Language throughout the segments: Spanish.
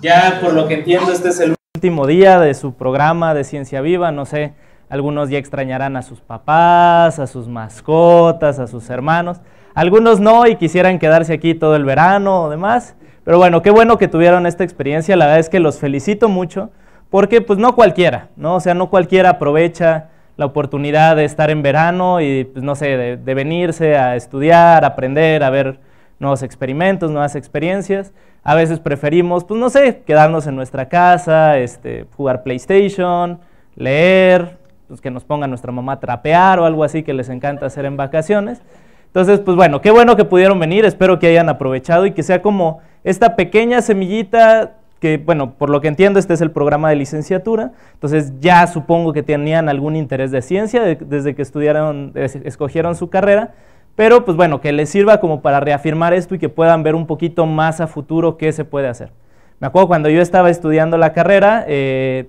Ya por lo que entiendo, este es el último día de su programa de Ciencia Viva, no sé, algunos ya extrañarán a sus papás, a sus mascotas, a sus hermanos, algunos no y quisieran quedarse aquí todo el verano o demás, pero bueno, qué bueno que tuvieron esta experiencia, la verdad es que los felicito mucho, porque pues no cualquiera, ¿no? O sea, no cualquiera aprovecha la oportunidad de estar en verano y, pues, no sé, de, venirse a estudiar, aprender, a ver nuevos experimentos, nuevas experiencias a veces preferimos, pues no sé, quedarnos en nuestra casa, este, jugar PlayStation, leer, pues, que nos ponga nuestra mamá a trapear o algo así que les encanta hacer en vacaciones. Entonces, pues bueno, qué bueno que pudieron venir, espero que hayan aprovechado y que sea como esta pequeña semillita que, bueno, por lo que entiendo, este es el programa de licenciatura, entonces ya supongo que tenían algún interés de ciencia desde que estudiaron, escogieron su carrera, pero pues bueno, que les sirva como para reafirmar esto y que puedan ver un poquito más a futuro qué se puede hacer. Me acuerdo cuando yo estaba estudiando la carrera, eh,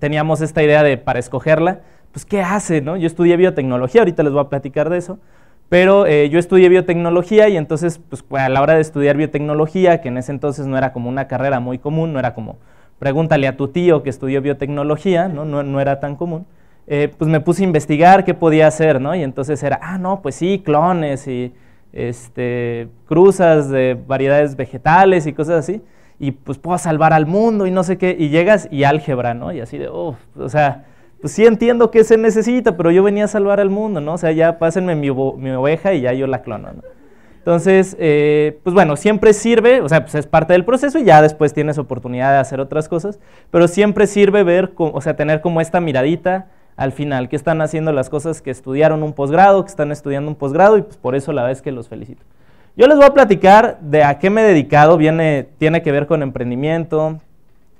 teníamos esta idea de para escogerla, pues qué hace, ¿no? Yo estudié biotecnología, ahorita les voy a platicar de eso, pero eh, yo estudié biotecnología y entonces pues a la hora de estudiar biotecnología, que en ese entonces no era como una carrera muy común, no era como pregúntale a tu tío que estudió biotecnología, no, no era tan común. Eh, pues me puse a investigar qué podía hacer, ¿no? Y entonces era, ah, no, pues sí, clones y este, cruzas de variedades vegetales y cosas así, y pues puedo salvar al mundo y no sé qué, y llegas y álgebra, ¿no? Y así de, oh, o sea, pues sí entiendo que se necesita, pero yo venía a salvar al mundo, ¿no? O sea, ya pásenme mi, oveja y ya yo la clono, ¿no? Entonces, eh, pues bueno, siempre sirve, o sea, pues es parte del proceso y ya después tienes oportunidad de hacer otras cosas, pero siempre sirve ver, o sea, tener como esta miradita al final, que están haciendo las cosas que estudiaron un posgrado, que están estudiando un posgrado y pues por eso la vez que los felicito. Yo les voy a platicar de a qué me he dedicado, viene, tiene que ver con emprendimiento,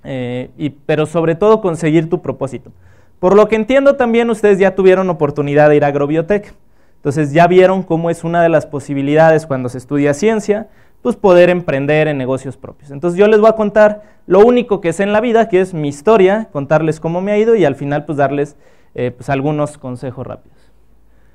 eh, y, pero sobre todo conseguir tu propósito. Por lo que entiendo también ustedes ya tuvieron oportunidad de ir a Agrobiotech, entonces ya vieron cómo es una de las posibilidades cuando se estudia ciencia, pues poder emprender en negocios propios. Entonces yo les voy a contar lo único que sé en la vida, que es mi historia, contarles cómo me ha ido y al final pues darles eh, pues algunos consejos rápidos.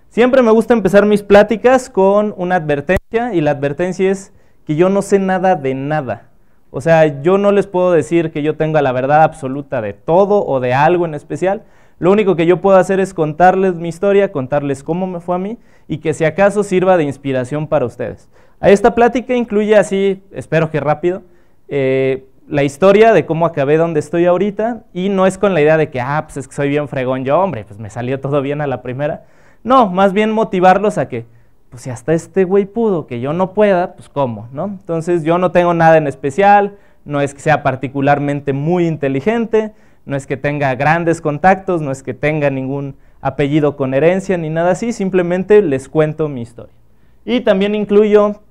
Siempre me gusta empezar mis pláticas con una advertencia y la advertencia es que yo no sé nada de nada. O sea, yo no les puedo decir que yo tenga la verdad absoluta de todo o de algo en especial. Lo único que yo puedo hacer es contarles mi historia, contarles cómo me fue a mí y que si acaso sirva de inspiración para ustedes. A esta plática incluye así, espero que rápido, eh, la historia de cómo acabé donde estoy ahorita y no es con la idea de que, ah, pues es que soy bien fregón yo, hombre, pues me salió todo bien a la primera. No, más bien motivarlos a que, pues si hasta este güey pudo, que yo no pueda, pues cómo, ¿no? Entonces yo no tengo nada en especial, no es que sea particularmente muy inteligente, no es que tenga grandes contactos, no es que tenga ningún apellido con herencia ni nada así, simplemente les cuento mi historia. Y también incluyo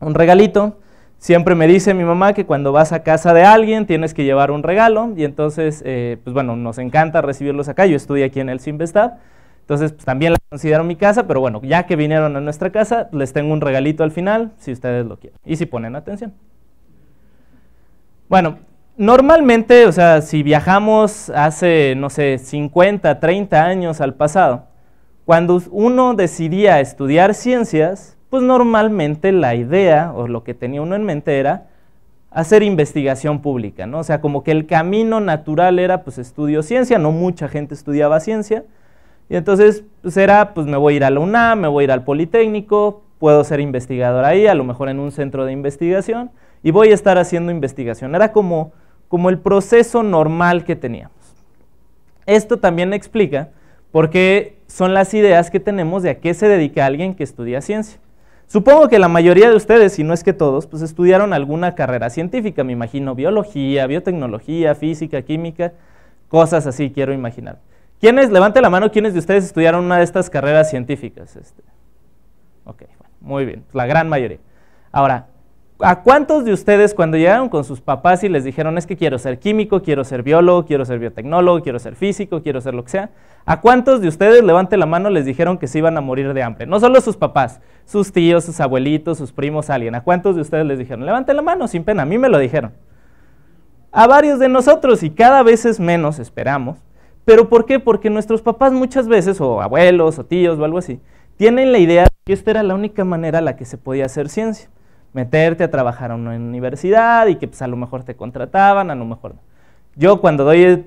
un regalito Siempre me dice mi mamá que cuando vas a casa de alguien tienes que llevar un regalo y entonces, eh, pues bueno, nos encanta recibirlos acá. Yo estudié aquí en el Simvestad, entonces pues también la considero mi casa, pero bueno, ya que vinieron a nuestra casa, les tengo un regalito al final, si ustedes lo quieren y si ponen atención. Bueno, normalmente, o sea, si viajamos hace, no sé, 50, 30 años al pasado, cuando uno decidía estudiar ciencias, pues normalmente la idea o lo que tenía uno en mente era hacer investigación pública, ¿no? O sea, como que el camino natural era, pues estudio ciencia, no mucha gente estudiaba ciencia, y entonces pues era, pues me voy a ir a la UNA, me voy a ir al Politécnico, puedo ser investigador ahí, a lo mejor en un centro de investigación, y voy a estar haciendo investigación. Era como, como el proceso normal que teníamos. Esto también explica por qué son las ideas que tenemos de a qué se dedica alguien que estudia ciencia. Supongo que la mayoría de ustedes, si no es que todos, pues estudiaron alguna carrera científica, me imagino, biología, biotecnología, física, química, cosas así, quiero imaginar. ¿Quiénes, levante la mano, quiénes de ustedes estudiaron una de estas carreras científicas? Este? Ok, muy bien, la gran mayoría. Ahora, ¿A cuántos de ustedes cuando llegaron con sus papás y les dijeron es que quiero ser químico, quiero ser biólogo, quiero ser biotecnólogo, quiero ser físico, quiero ser lo que sea? ¿A cuántos de ustedes, levante la mano, les dijeron que se iban a morir de hambre? No solo sus papás, sus tíos, sus abuelitos, sus primos, alguien. ¿A cuántos de ustedes les dijeron? Levante la mano, sin pena, a mí me lo dijeron. A varios de nosotros y cada vez es menos, esperamos. ¿Pero por qué? Porque nuestros papás muchas veces, o abuelos, o tíos, o algo así, tienen la idea que esta era la única manera en la que se podía hacer ciencia meterte a trabajar a una universidad y que pues, a lo mejor te contrataban, a lo mejor no. Yo cuando doy eh,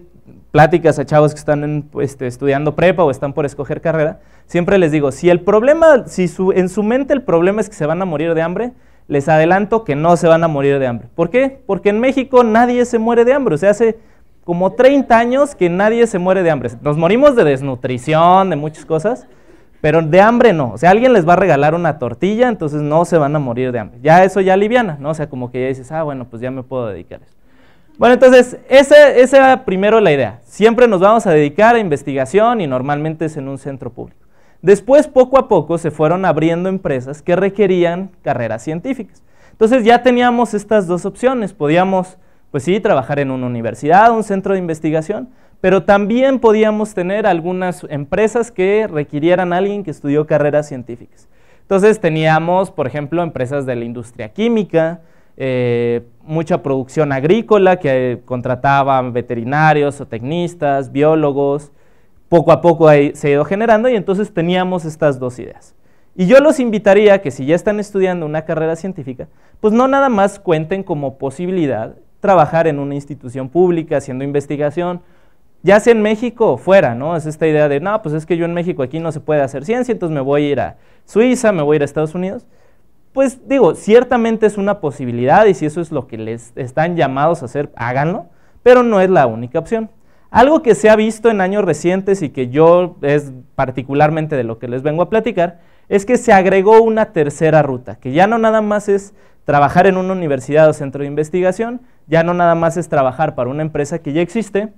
pláticas a chavos que están este, estudiando prepa o están por escoger carrera, siempre les digo, si el problema, si en su mente el problema es que se van a morir de hambre, les adelanto que no se van a morir de hambre. ¿Por qué? Porque en México nadie se muere de hambre, o sea, hace como 30 años que nadie se muere de hambre. Nos morimos de desnutrición, de muchas cosas, pero de hambre no. O sea, alguien les va a regalar una tortilla, entonces no se van a morir de hambre. Ya eso ya liviana, ¿no? O sea, como que ya dices, ah, bueno, pues ya me puedo dedicar a eso. Bueno, entonces, esa, era primero la idea. Siempre nos vamos a dedicar a investigación y normalmente es en un centro público. Después, poco a poco, se fueron abriendo empresas que requerían carreras científicas. Entonces ya teníamos estas dos opciones. Podíamos, pues sí, trabajar en una universidad, un centro de investigación, pero también podíamos tener algunas empresas que requirieran a alguien que estudió carreras científicas. Entonces teníamos, por ejemplo, empresas de la industria química, eh, mucha producción agrícola que eh, contrataban veterinarios, o tecnistas, biólogos. Poco a poco se ha ido generando y entonces teníamos estas dos ideas. Y yo los invitaría que si ya están estudiando una carrera científica, pues no nada más cuenten como posibilidad trabajar en una institución pública haciendo investigación ya sea en México o fuera, ¿no? Es esta idea de, no, pues es que yo en México aquí no se puede hacer ciencia, entonces me voy a ir a Suiza, me voy a ir a Estados Unidos. Pues digo, ciertamente es una posibilidad y si eso es lo que les están llamados a hacer, háganlo, pero no es la única opción. Algo que se ha visto en años recientes y que yo es particularmente de lo que les vengo a platicar, es que se agregó una tercera ruta, que ya no nada más es trabajar en una universidad o centro de investigación, ya no nada más es trabajar para una empresa que ya existe,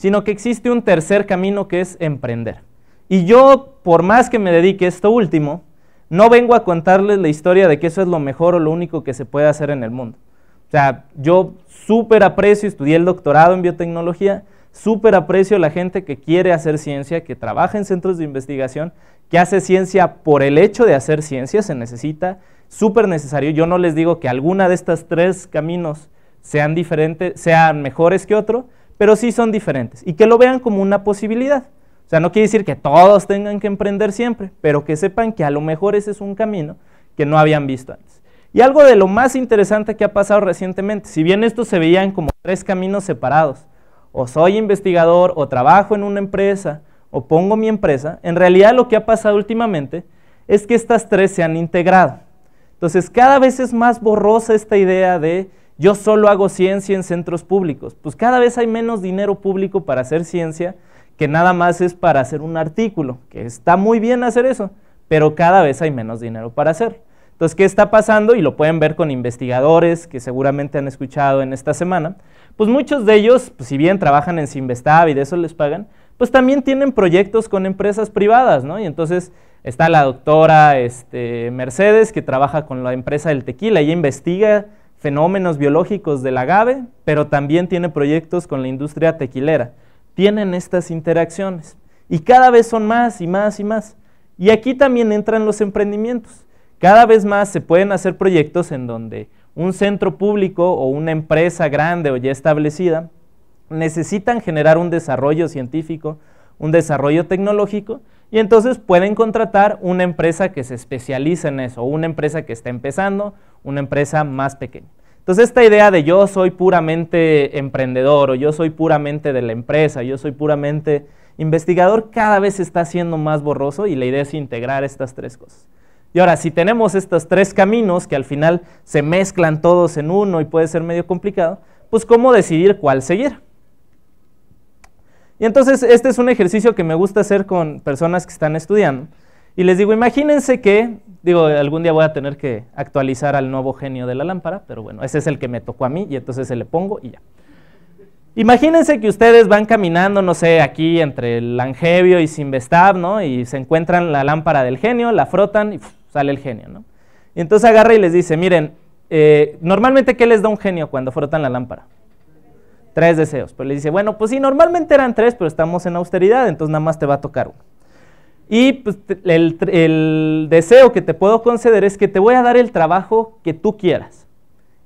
sino que existe un tercer camino que es emprender. Y yo, por más que me dedique a esto último, no vengo a contarles la historia de que eso es lo mejor o lo único que se puede hacer en el mundo. O sea, yo súper aprecio, estudié el doctorado en biotecnología, súper aprecio la gente que quiere hacer ciencia, que trabaja en centros de investigación, que hace ciencia por el hecho de hacer ciencia, se necesita, súper necesario. Yo no les digo que alguna de estas tres caminos sean diferentes, sean mejores que otro, pero sí son diferentes y que lo vean como una posibilidad. O sea, no quiere decir que todos tengan que emprender siempre, pero que sepan que a lo mejor ese es un camino que no habían visto antes. Y algo de lo más interesante que ha pasado recientemente, si bien estos se veían como tres caminos separados, o soy investigador, o trabajo en una empresa, o pongo mi empresa, en realidad lo que ha pasado últimamente es que estas tres se han integrado. Entonces cada vez es más borrosa esta idea de yo solo hago ciencia en centros públicos. Pues cada vez hay menos dinero público para hacer ciencia que nada más es para hacer un artículo, que está muy bien hacer eso, pero cada vez hay menos dinero para hacer. Entonces, ¿qué está pasando? Y lo pueden ver con investigadores que seguramente han escuchado en esta semana. Pues muchos de ellos, pues, si bien trabajan en Sinvestav y de eso les pagan, pues también tienen proyectos con empresas privadas, ¿no? Y entonces está la doctora este, Mercedes que trabaja con la empresa del tequila, ella investiga fenómenos biológicos del agave, pero también tiene proyectos con la industria tequilera. Tienen estas interacciones y cada vez son más y más y más. Y aquí también entran los emprendimientos. Cada vez más se pueden hacer proyectos en donde un centro público o una empresa grande o ya establecida necesitan generar un desarrollo científico, un desarrollo tecnológico, y entonces pueden contratar una empresa que se especializa en eso, una empresa que está empezando, una empresa más pequeña. Entonces esta idea de yo soy puramente emprendedor o yo soy puramente de la empresa, yo soy puramente investigador, cada vez está siendo más borroso y la idea es integrar estas tres cosas. Y ahora, si tenemos estos tres caminos que al final se mezclan todos en uno y puede ser medio complicado, pues cómo decidir cuál seguir. Y entonces este es un ejercicio que me gusta hacer con personas que están estudiando, y les digo, imagínense que, digo, algún día voy a tener que actualizar al nuevo genio de la lámpara, pero bueno, ese es el que me tocó a mí y entonces se le pongo y ya. Imagínense que ustedes van caminando, no sé, aquí entre el Langevio y Sinvestab, ¿no? Y se encuentran la lámpara del genio, la frotan y sale el genio, ¿no? Y entonces agarra y les dice, miren, eh, normalmente ¿qué les da un genio cuando frotan la lámpara? Tres deseos. Pero les dice, bueno, pues sí, normalmente eran tres, pero estamos en austeridad, entonces nada más te va a tocar uno. Y pues, el, deseo que te puedo conceder es que te voy a dar el trabajo que tú quieras,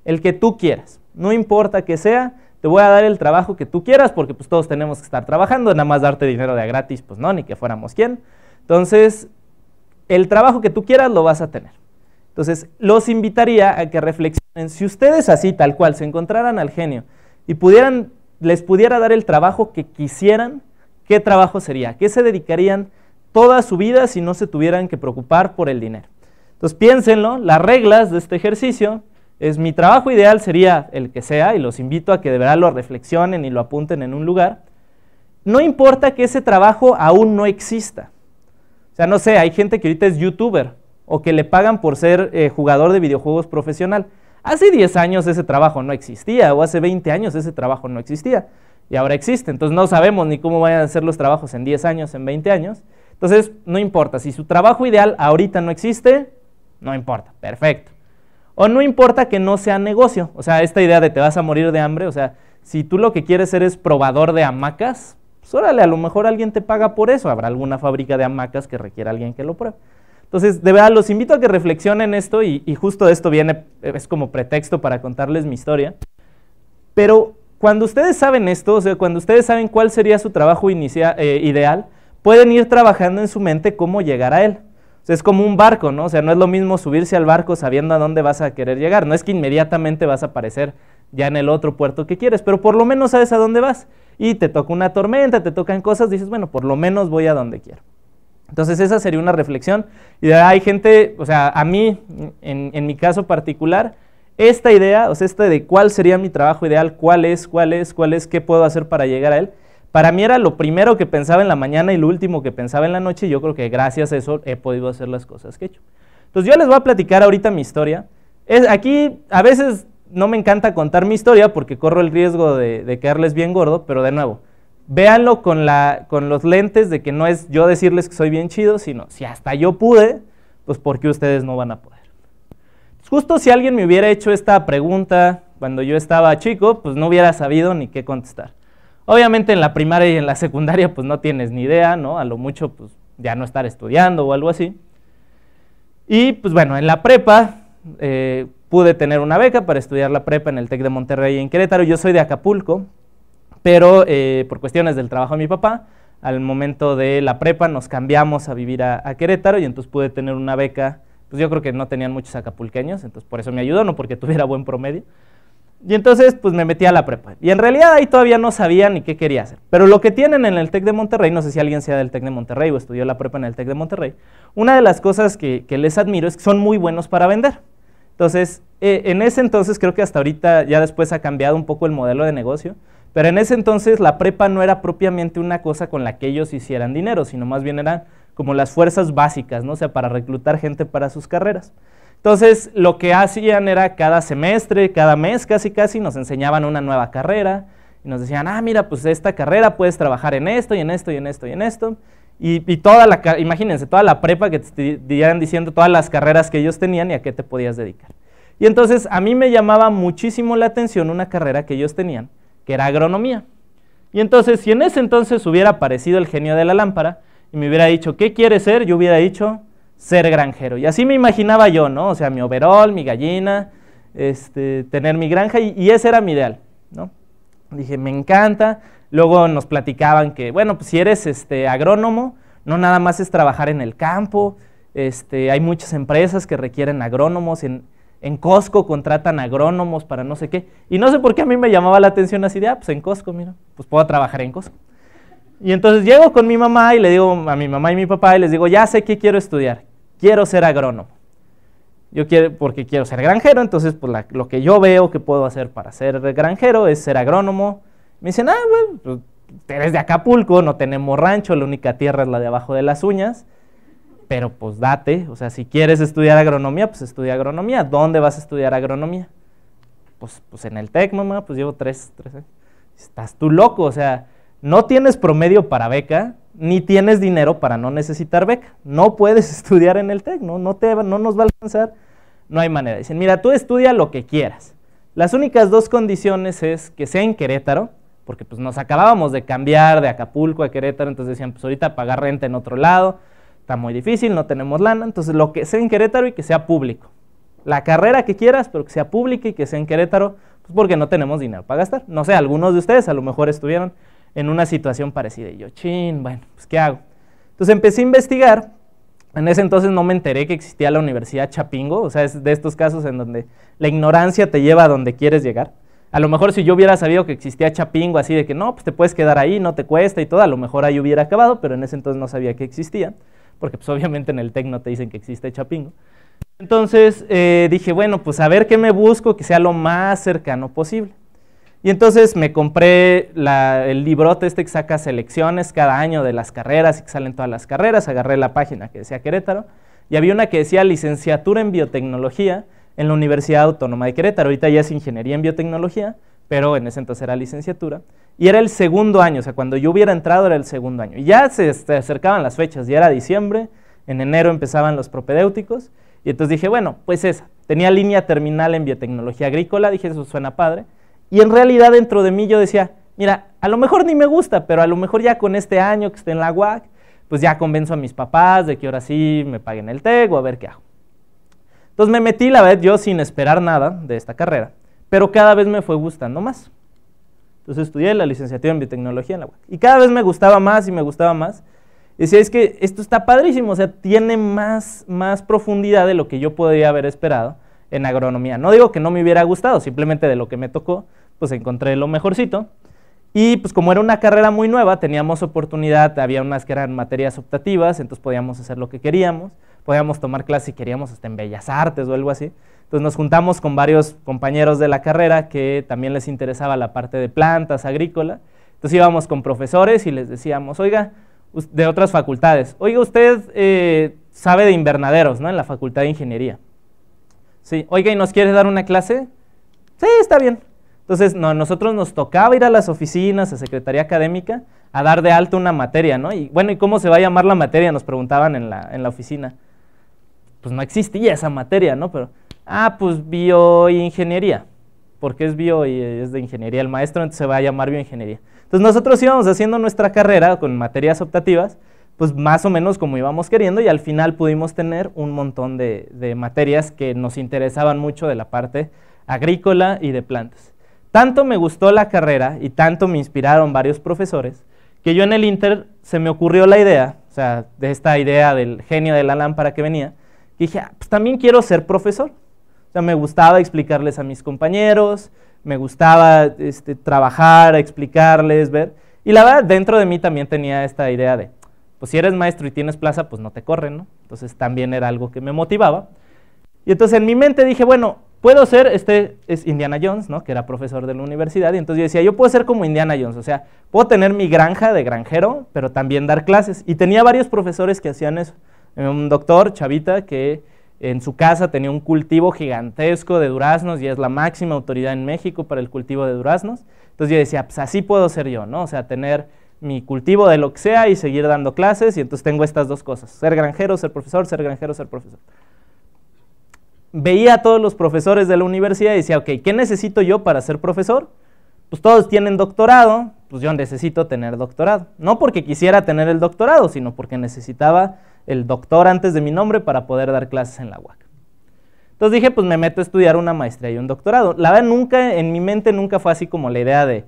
el que tú quieras, no importa que sea, te voy a dar el trabajo que tú quieras porque pues todos tenemos que estar trabajando, nada más darte dinero de gratis, pues no, ni que fuéramos quién. Entonces, el trabajo que tú quieras lo vas a tener. Entonces, los invitaría a que reflexionen, si ustedes así, tal cual, se encontraran al genio y pudieran, les pudiera dar el trabajo que quisieran, ¿qué trabajo sería? ¿Qué se dedicarían toda su vida si no se tuvieran que preocupar por el dinero. Entonces piénsenlo, las reglas de este ejercicio es mi trabajo ideal sería el que sea, y los invito a que de verdad lo reflexionen y lo apunten en un lugar. No importa que ese trabajo aún no exista. O sea, no sé, hay gente que ahorita es youtuber o que le pagan por ser eh, jugador de videojuegos profesional. Hace 10 años ese trabajo no existía, o hace 20 años ese trabajo no existía, y ahora existe. Entonces no sabemos ni cómo vayan a ser los trabajos en 10 años, en 20 años. Entonces, no importa, si su trabajo ideal ahorita no existe, no importa, perfecto. O no importa que no sea negocio, o sea, esta idea de te vas a morir de hambre, o sea, si tú lo que quieres ser es probador de hamacas, pues órale, a lo mejor alguien te paga por eso, habrá alguna fábrica de hamacas que requiera alguien que lo pruebe. Entonces, de verdad, los invito a que reflexionen esto y, justo esto viene, es como pretexto para contarles mi historia. Pero cuando ustedes saben esto, o sea, cuando ustedes saben cuál sería su trabajo eh, ideal, pueden ir trabajando en su mente cómo llegar a él. es como un barco, ¿no? O sea, no es lo mismo subirse al barco sabiendo a dónde vas a querer llegar. No es que inmediatamente vas a aparecer ya en el otro puerto que quieres, pero por lo menos sabes a dónde vas. Y te toca una tormenta, te tocan cosas, dices, bueno, por lo menos voy a donde quiero. Entonces esa sería una reflexión. Y hay gente, o sea, a mí, en, en mi caso particular, esta idea, o sea, esta de cuál sería mi trabajo ideal, cuál es, cuál es, cuál es, qué puedo hacer para llegar a él, para mí era lo primero que pensaba en la mañana y lo último que pensaba en la noche y yo creo que gracias a eso he podido hacer las cosas que he hecho. Entonces yo les voy a platicar ahorita mi historia. Es, aquí a veces no me encanta contar mi historia porque corro el riesgo de, quedarles bien gordo, pero de nuevo, véanlo con, con los lentes de que no es yo decirles que soy bien chido, sino si hasta yo pude, pues ¿por qué ustedes no van a poder? Justo si alguien me hubiera hecho esta pregunta cuando yo estaba chico, pues no hubiera sabido ni qué contestar. Obviamente en la primaria y en la secundaria pues no tienes ni idea, ¿no? A lo mucho pues ya no estar estudiando o algo así. Y pues bueno, en la prepa eh, pude tener una beca para estudiar la prepa en el TEC de Monterrey en Querétaro. Yo soy de Acapulco, pero eh, por cuestiones del trabajo de mi papá, al momento de la prepa nos cambiamos a vivir a, a, Querétaro y entonces pude tener una beca, pues yo creo que no tenían muchos acapulqueños, entonces por eso me ayudó, no porque tuviera buen promedio, y entonces, pues me metí a la prepa. Y en realidad ahí todavía no sabía ni qué quería hacer. Pero lo que tienen en el TEC de Monterrey, no sé si alguien sea del TEC de Monterrey o estudió la prepa en el TEC de Monterrey, una de las cosas que, les admiro es que son muy buenos para vender. Entonces, eh, en ese entonces, creo que hasta ahorita ya después ha cambiado un poco el modelo de negocio, pero en ese entonces la prepa no era propiamente una cosa con la que ellos hicieran dinero, sino más bien eran como las fuerzas básicas, ¿no? O sea, para reclutar gente para sus carreras. Entonces, lo que hacían era cada semestre, cada mes casi casi, nos enseñaban una nueva carrera y nos decían, ah, mira, pues esta carrera puedes trabajar en esto y en esto y en esto y en esto. Y, toda la, imagínense, toda la prepa que te dieran diciendo todas las carreras que ellos tenían y a qué te podías dedicar. Y entonces a mí me llamaba muchísimo la atención una carrera que ellos tenían, que era agronomía. Y entonces, si en ese entonces hubiera aparecido el genio de la lámpara y me hubiera dicho, ¿qué quieres ser? Yo hubiera dicho, ser granjero. Y así me imaginaba yo, ¿no? O sea, mi overol, mi gallina, este, tener mi granja y, ese era mi ideal, ¿no? Dije, me encanta. Luego nos platicaban que, bueno, pues si eres este, agrónomo, no nada más es trabajar en el campo, este, hay muchas empresas que requieren agrónomos, en, en, Costco contratan agrónomos para no sé qué. Y no sé por qué a mí me llamaba la atención así de, ah, pues en Costco, mira, pues puedo trabajar en Costco. Y entonces llego con mi mamá y le digo a mi mamá y mi papá y les digo, ya sé qué quiero estudiar, quiero ser agrónomo. Yo quiero, porque quiero ser granjero, entonces pues, lo que yo veo que puedo hacer para ser granjero es ser agrónomo. Me dicen, ah, bueno, pues, eres de Acapulco, no tenemos rancho, la única tierra es la de abajo de las uñas, pero pues date, o sea, si quieres estudiar agronomía, pues estudia agronomía. ¿Dónde vas a estudiar agronomía? Pues, pues en el TEC, mamá, pues llevo tres, tres años. Estás tú loco, o sea, no tienes promedio para beca, ni tienes dinero para no necesitar beca. No puedes estudiar en el TEC, ¿no? no nos va a alcanzar, no hay manera. Dicen, mira, tú estudia lo que quieras. Las únicas dos condiciones es que sea en Querétaro, porque pues nos acabábamos de cambiar de Acapulco a Querétaro, entonces decían, pues ahorita pagar renta en otro lado, está muy difícil, no tenemos lana, entonces lo que sea en Querétaro y que sea público. La carrera que quieras, pero que sea pública y que sea en Querétaro, pues porque no tenemos dinero para gastar. No sé, algunos de ustedes a lo mejor estuvieron en una situación parecida. Y yo, chin, bueno, pues ¿qué hago? Entonces empecé a investigar. En ese entonces no me enteré que existía la Universidad Chapingo, o sea, es de estos casos en donde la ignorancia te lleva a donde quieres llegar. A lo mejor si yo hubiera sabido que existía Chapingo, así de que no, pues te puedes quedar ahí, no te cuesta y todo, a lo mejor ahí hubiera acabado, pero en ese entonces no sabía que existía, porque pues obviamente en el TEC no te dicen que existe Chapingo. Entonces eh, dije, bueno, pues a ver qué me busco que sea lo más cercano posible. Y entonces me compré el librote este que saca selecciones cada año de las carreras y que salen todas las carreras. Agarré la página que decía Querétaro y había una que decía licenciatura en biotecnología en la Universidad Autónoma de Querétaro. Ahorita ya es ingeniería en biotecnología, pero en ese entonces era licenciatura. Y era el segundo año, o sea, cuando yo hubiera entrado era el segundo año. Y ya se este, acercaban las fechas, ya era diciembre, en enero empezaban los propedéuticos. Y entonces dije, bueno, pues esa. Tenía línea terminal en biotecnología agrícola, dije, eso suena padre. Y en realidad dentro de mí yo decía, mira, a lo mejor ni me gusta, pero a lo mejor ya con este año que esté en la UAC, pues ya convenzo a mis papás de que ahora sí me paguen el TEC o a ver qué hago. Entonces me metí, la verdad, yo sin esperar nada de esta carrera, pero cada vez me fue gustando más. Entonces estudié la licenciatura en biotecnología en la UAC. Y cada vez me gustaba más y me gustaba más. Y decía, es que esto está padrísimo, o sea, tiene más, más profundidad de lo que yo podría haber esperado en agronomía. No digo que no me hubiera gustado, simplemente de lo que me tocó, pues encontré lo mejorcito. Y pues como era una carrera muy nueva, teníamos oportunidad, había unas que eran materias optativas, entonces podíamos hacer lo que queríamos, podíamos tomar clases si queríamos hasta en Bellas Artes o algo así. Entonces nos juntamos con varios compañeros de la carrera que también les interesaba la parte de plantas, agrícola. Entonces íbamos con profesores y les decíamos, oiga, de otras facultades, oiga, usted eh, sabe de invernaderos, ¿no? En la facultad de ingeniería oiga, ¿y nos quiere dar una clase? Sí, está bien. Entonces, nosotros nos tocaba ir a las oficinas, a Secretaría Académica, a dar de alto una materia, ¿no? Y bueno, ¿y cómo se va a llamar la materia? Nos preguntaban en la, en la oficina. Pues no existía esa materia, ¿no? Pero, ah, pues bioingeniería. Porque es bio y es de ingeniería el maestro, entonces se va a llamar bioingeniería. Entonces nosotros íbamos haciendo nuestra carrera con materias optativas pues más o menos como íbamos queriendo y al final pudimos tener un montón de, materias que nos interesaban mucho de la parte agrícola y de plantas. Tanto me gustó la carrera y tanto me inspiraron varios profesores que yo en el Inter se me ocurrió la idea, o sea, de esta idea del genio de la lámpara que venía, que dije, ah, pues también quiero ser profesor. O sea, me gustaba explicarles a mis compañeros, me gustaba este, trabajar, explicarles, ver. Y la verdad, dentro de mí también tenía esta idea de, pues, si eres maestro y tienes plaza, pues no te corren, ¿no? Entonces también era algo que me motivaba. Y entonces en mi mente dije, bueno, puedo ser, este es Indiana Jones, ¿no? Que era profesor de la universidad. Y entonces yo decía, yo puedo ser como Indiana Jones, o sea, puedo tener mi granja de granjero, pero también dar clases. Y tenía varios profesores que hacían eso. Un doctor, Chavita, que en su casa tenía un cultivo gigantesco de duraznos y es la máxima autoridad en México para el cultivo de duraznos. Entonces yo decía, pues así puedo ser yo, ¿no? O sea, tener mi cultivo de lo que sea y seguir dando clases y entonces tengo estas dos cosas, ser granjero, ser profesor, ser granjero, ser profesor. Veía a todos los profesores de la universidad y decía, ok, ¿qué necesito yo para ser profesor? Pues todos tienen doctorado, pues yo necesito tener doctorado. No porque quisiera tener el doctorado, sino porque necesitaba el doctor antes de mi nombre para poder dar clases en la UAC. Entonces dije, pues me meto a estudiar una maestría y un doctorado. La verdad, nunca, en mi mente nunca fue así como la idea de,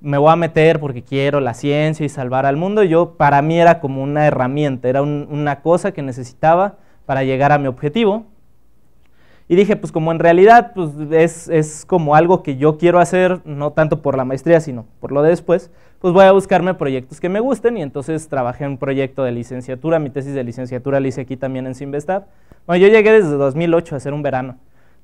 me voy a meter porque quiero la ciencia y salvar al mundo. Yo, para mí era como una herramienta, era una cosa que necesitaba para llegar a mi objetivo. Y dije, pues como en realidad pues, es, es, como algo que yo quiero hacer, no tanto por la maestría, sino por lo de después, pues voy a buscarme proyectos que me gusten y entonces trabajé en un proyecto de licenciatura, mi tesis de licenciatura la hice aquí también en Simvestab. Bueno, yo llegué desde 2008 a hacer un verano.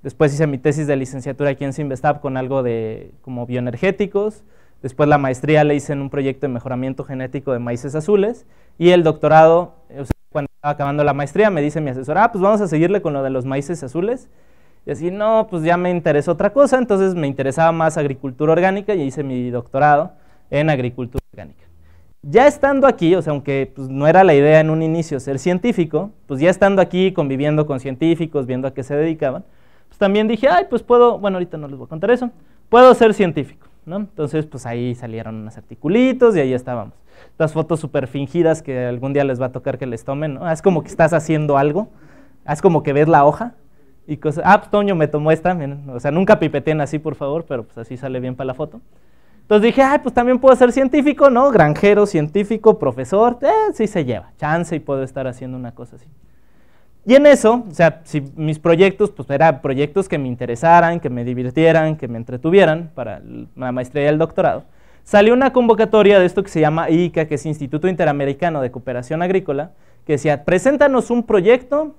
Después hice mi tesis de licenciatura aquí en Simvestab con algo de como bioenergéticos, Después la maestría le hice en un proyecto de mejoramiento genético de maíces azules y el doctorado, cuando estaba acabando la maestría, me dice mi asesora, ah, pues vamos a seguirle con lo de los maíces azules. Y así, no, pues ya me interesa otra cosa, entonces me interesaba más agricultura orgánica y hice mi doctorado en agricultura orgánica. Ya estando aquí, o sea, aunque pues, no era la idea en un inicio ser científico, pues ya estando aquí conviviendo con científicos, viendo a qué se dedicaban, pues también dije, ay, pues puedo, bueno, ahorita no les voy a contar eso, puedo ser científico. Entonces, pues ahí salieron unos articulitos y ahí estábamos. Estas fotos súper fingidas que algún día les va a tocar que les tomen, ¿no? Es como que estás haciendo algo, es como que ves la hoja y cosas. Ah, pues, Toño me tomó esta, o sea, nunca pipeteen así, por favor, pero pues así sale bien para la foto. Entonces dije, ay, pues también puedo ser científico, ¿no? Granjero, científico, profesor, eh, sí se lleva, chance y puedo estar haciendo una cosa así. Y en eso, o sea, si mis proyectos, pues eran proyectos que me interesaran, que me divirtieran, que me entretuvieran para la maestría y el doctorado, salió una convocatoria de esto que se llama ICA, que es Instituto Interamericano de Cooperación Agrícola, que decía, preséntanos un proyecto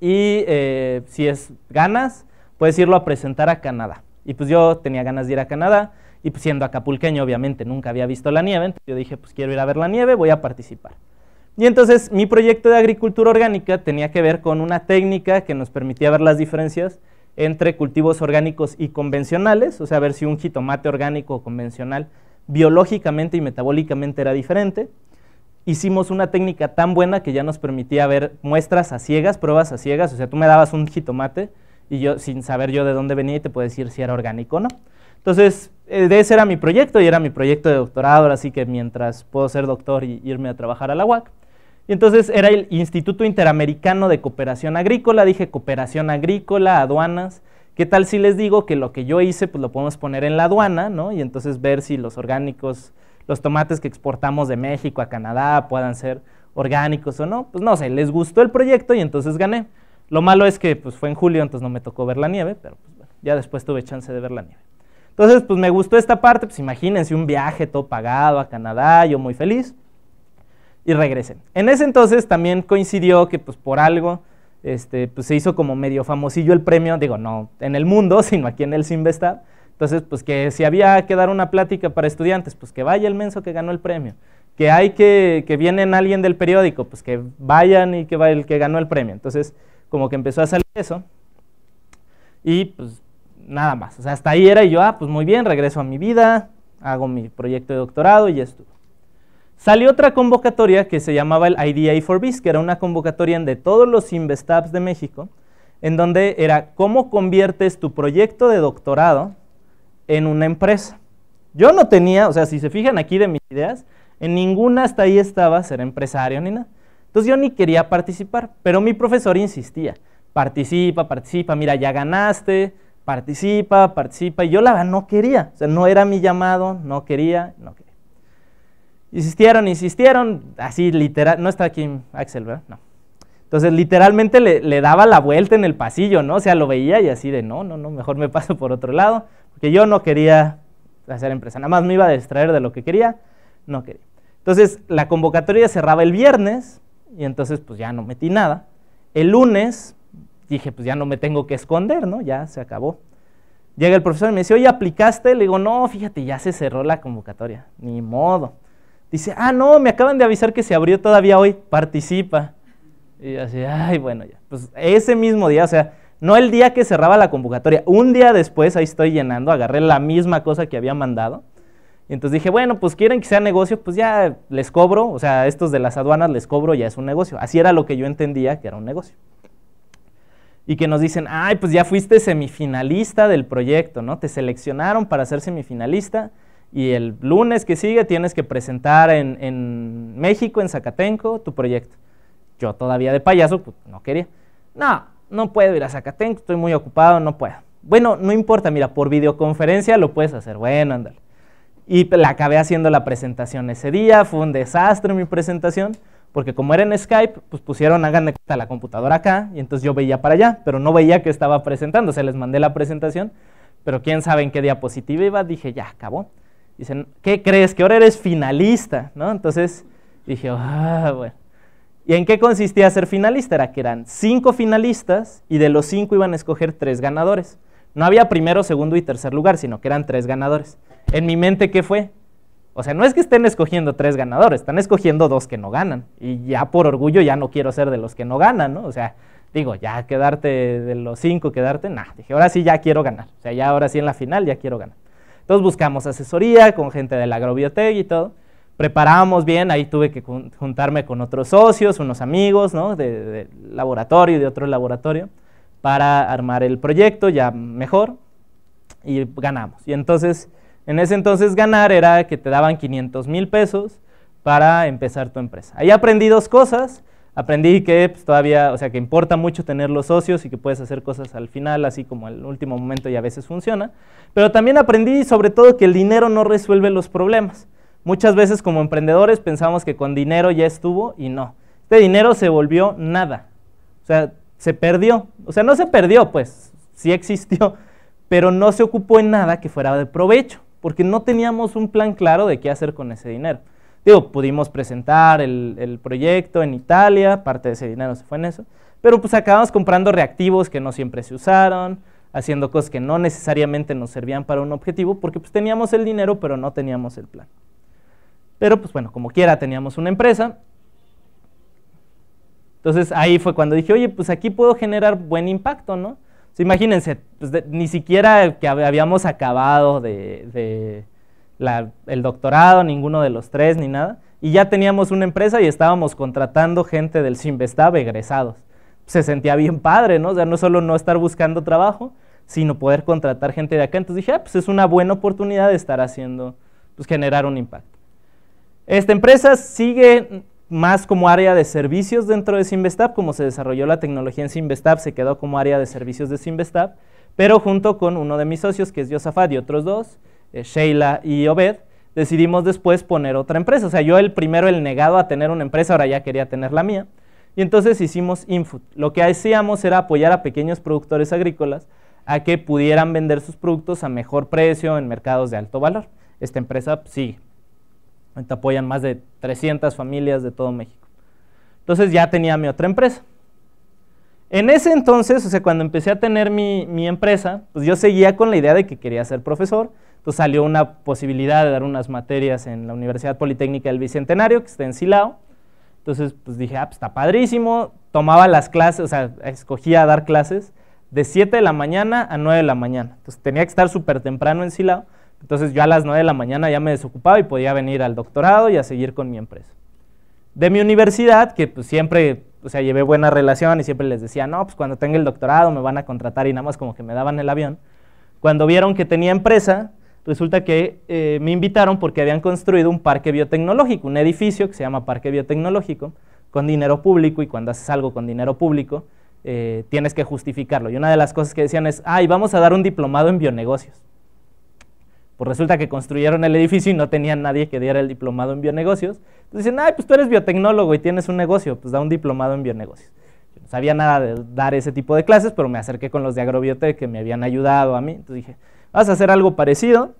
y eh, si es ganas, puedes irlo a presentar a Canadá. Y pues yo tenía ganas de ir a Canadá y pues siendo acapulqueño, obviamente, nunca había visto la nieve, entonces yo dije, pues quiero ir a ver la nieve, voy a participar. Y entonces mi proyecto de agricultura orgánica tenía que ver con una técnica que nos permitía ver las diferencias entre cultivos orgánicos y convencionales, o sea, ver si un jitomate orgánico o convencional biológicamente y metabólicamente era diferente. Hicimos una técnica tan buena que ya nos permitía ver muestras a ciegas, pruebas a ciegas, o sea, tú me dabas un jitomate y yo sin saber yo de dónde venía y te puedo decir si era orgánico o no. Entonces, eh, de ese era mi proyecto y era mi proyecto de doctorado, así que mientras puedo ser doctor y irme a trabajar a la UAC. Y entonces era el Instituto Interamericano de Cooperación Agrícola, dije cooperación agrícola, aduanas. ¿Qué tal si les digo que lo que yo hice, pues lo podemos poner en la aduana, ¿no? Y entonces ver si los orgánicos, los tomates que exportamos de México a Canadá puedan ser orgánicos o no. Pues no sé, les gustó el proyecto y entonces gané. Lo malo es que pues, fue en julio, entonces no me tocó ver la nieve, pero pues, ya después tuve chance de ver la nieve. Entonces, pues me gustó esta parte, pues imagínense un viaje todo pagado a Canadá, yo muy feliz y regresen. En ese entonces también coincidió que pues por algo este, pues, se hizo como medio famosillo el premio, digo, no en el mundo, sino aquí en el Simvestab. Entonces, pues que si había que dar una plática para estudiantes, pues que vaya el menso que ganó el premio. Que hay que, que viene alguien del periódico, pues que vayan y que vaya el que ganó el premio. Entonces, como que empezó a salir eso. Y pues nada más. O sea, hasta ahí era y yo, ah, pues muy bien, regreso a mi vida, hago mi proyecto de doctorado y ya estuvo. Salió otra convocatoria que se llamaba el IDA for Biz, que era una convocatoria de todos los Investabs de México, en donde era cómo conviertes tu proyecto de doctorado en una empresa. Yo no tenía, o sea, si se fijan aquí de mis ideas, en ninguna hasta ahí estaba ser empresario ni nada. Entonces yo ni quería participar, pero mi profesor insistía, participa, participa, mira, ya ganaste, participa, participa, y yo la no quería, o sea, no era mi llamado, no quería, no quería. Insistieron, insistieron, así literal, no está aquí Axel, ¿verdad? No. Entonces literalmente le, daba la vuelta en el pasillo, ¿no? O sea, lo veía y así de, no, no, no, mejor me paso por otro lado, porque yo no quería hacer empresa, nada más me iba a distraer de lo que quería, no quería. Entonces la convocatoria cerraba el viernes y entonces pues ya no metí nada. El lunes dije, pues ya no me tengo que esconder, ¿no? Ya se acabó. Llega el profesor y me dice, oye, ¿aplicaste? Le digo, no, fíjate, ya se cerró la convocatoria, ni modo. Dice, ah, no, me acaban de avisar que se abrió todavía hoy, participa. Y así, ay, bueno, ya. Pues ese mismo día, o sea, no el día que cerraba la convocatoria, un día después, ahí estoy llenando, agarré la misma cosa que había mandado. Y entonces dije, bueno, pues quieren que sea negocio, pues ya les cobro, o sea, estos de las aduanas les cobro, ya es un negocio. Así era lo que yo entendía que era un negocio. Y que nos dicen, ay, pues ya fuiste semifinalista del proyecto, ¿no? Te seleccionaron para ser semifinalista y el lunes que sigue tienes que presentar en, México, en Zacatenco, tu proyecto. Yo todavía de payaso, pues, no quería. No, no puedo ir a Zacatenco, estoy muy ocupado, no puedo. Bueno, no importa, mira, por videoconferencia lo puedes hacer. Bueno, ándale. Y la acabé haciendo la presentación ese día, fue un desastre mi presentación, porque como era en Skype, pues pusieron, háganle a la computadora acá, y entonces yo veía para allá, pero no veía que estaba presentando, O se les mandé la presentación, pero quién sabe en qué diapositiva iba, dije, ya, acabó. Dicen, ¿qué crees? Que ahora eres finalista, ¿no? Entonces dije, ah, bueno. ¿Y en qué consistía ser finalista? Era que eran cinco finalistas y de los cinco iban a escoger tres ganadores. No había primero, segundo y tercer lugar, sino que eran tres ganadores. En mi mente, ¿qué fue? O sea, no es que estén escogiendo tres ganadores, están escogiendo dos que no ganan. Y ya por orgullo ya no quiero ser de los que no ganan, ¿no? O sea, digo, ya quedarte de los cinco, quedarte, nada. Dije, ahora sí ya quiero ganar. O sea, ya ahora sí en la final ya quiero ganar. Entonces buscamos asesoría con gente de la agrobiotec y todo. Preparamos bien, ahí tuve que juntarme con otros socios, unos amigos, ¿no? De, laboratorio y de otro laboratorio, para armar el proyecto ya mejor y ganamos. Y entonces, en ese entonces ganar era que te daban 500 mil pesos para empezar tu empresa. Ahí aprendí dos cosas aprendí que pues, todavía, o sea, que importa mucho tener los socios y que puedes hacer cosas al final, así como al último momento y a veces funciona. Pero también aprendí sobre todo que el dinero no resuelve los problemas. Muchas veces como emprendedores pensamos que con dinero ya estuvo y no. Este dinero se volvió nada. O sea, se perdió. O sea, no se perdió, pues, sí existió, pero no se ocupó en nada que fuera de provecho, porque no teníamos un plan claro de qué hacer con ese dinero. Digo, pudimos presentar el, proyecto en Italia, parte de ese dinero se fue en eso, pero pues acabamos comprando reactivos que no siempre se usaron, haciendo cosas que no necesariamente nos servían para un objetivo, porque pues teníamos el dinero, pero no teníamos el plan. Pero pues bueno, como quiera, teníamos una empresa. Entonces ahí fue cuando dije, oye, pues aquí puedo generar buen impacto, ¿no? imagínense, pues, ni siquiera que habíamos acabado de el doctorado, ninguno de los tres, ni nada. Y ya teníamos una empresa y estábamos contratando gente del Simvestab egresados. Se sentía bien padre, ¿no? O sea, no solo no estar buscando trabajo, sino poder contratar gente de acá. Entonces dije, ah, pues es una buena oportunidad de estar haciendo, pues generar un impacto. Esta empresa sigue más como área de servicios dentro de Simvestab, como se desarrolló la tecnología en Simvestab, se quedó como área de servicios de Simvestab, pero junto con uno de mis socios, que es Diosafat y otros dos, eh, Sheila y Obed, decidimos después poner otra empresa. O sea, yo el primero, el negado a tener una empresa, ahora ya quería tener la mía. Y entonces hicimos Infood. Lo que hacíamos era apoyar a pequeños productores agrícolas a que pudieran vender sus productos a mejor precio en mercados de alto valor. Esta empresa sigue. Pues, apoyan más de 300 familias de todo México. Entonces ya tenía mi otra empresa. En ese entonces, o sea, cuando empecé a tener mi empresa, pues yo seguía con la idea de que quería ser profesor entonces salió una posibilidad de dar unas materias en la Universidad Politécnica del Bicentenario, que está en Silao. Entonces, pues dije, ah, pues, está padrísimo. Tomaba las clases, o sea, escogía dar clases de 7 de la mañana a 9 de la mañana. Entonces tenía que estar súper temprano en Silao. Entonces yo a las 9 de la mañana ya me desocupaba y podía venir al doctorado y a seguir con mi empresa. De mi universidad, que pues, siempre, o sea, llevé buena relación y siempre les decía, no, pues cuando tenga el doctorado me van a contratar y nada más como que me daban el avión. Cuando vieron que tenía empresa, resulta que eh, me invitaron porque habían construido un parque biotecnológico, un edificio que se llama Parque Biotecnológico, con dinero público y cuando haces algo con dinero público, eh, tienes que justificarlo. Y una de las cosas que decían es, ay, vamos a dar un diplomado en bionegocios. Pues resulta que construyeron el edificio y no tenían nadie que diera el diplomado en bionegocios. Entonces dicen, ay, pues tú eres biotecnólogo y tienes un negocio, pues da un diplomado en bionegocios. no sabía nada de dar ese tipo de clases, pero me acerqué con los de Agrobiotec que me habían ayudado a mí. Entonces dije, Vas a hacer algo parecido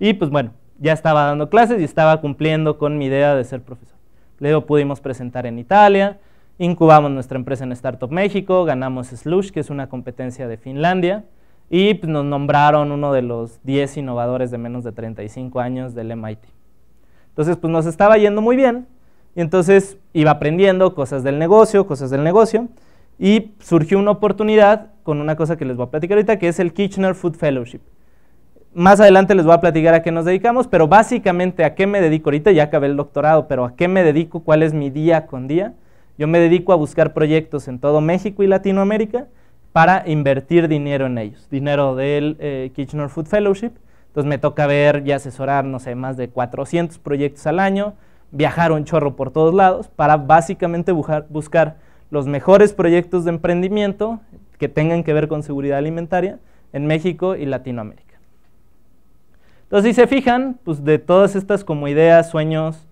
y pues bueno, ya estaba dando clases y estaba cumpliendo con mi idea de ser profesor. Luego pudimos presentar en Italia, incubamos nuestra empresa en Startup México, ganamos Slush, que es una competencia de Finlandia, y pues nos nombraron uno de los 10 innovadores de menos de 35 años del MIT. Entonces, pues nos estaba yendo muy bien, y entonces iba aprendiendo cosas del negocio, cosas del negocio, y surgió una oportunidad con una cosa que les voy a platicar ahorita, que es el Kitchener Food Fellowship. Más adelante les voy a platicar a qué nos dedicamos, pero básicamente a qué me dedico. Ahorita ya acabé el doctorado, pero a qué me dedico, cuál es mi día con día. Yo me dedico a buscar proyectos en todo México y Latinoamérica para invertir dinero en ellos, dinero del eh, Kitchener Food Fellowship. Entonces me toca ver y asesorar, no sé, más de 400 proyectos al año, viajar un chorro por todos lados para básicamente buscar los mejores proyectos de emprendimiento que tengan que ver con seguridad alimentaria en México y Latinoamérica. Entonces, si se fijan, pues de todas estas como ideas, sueños,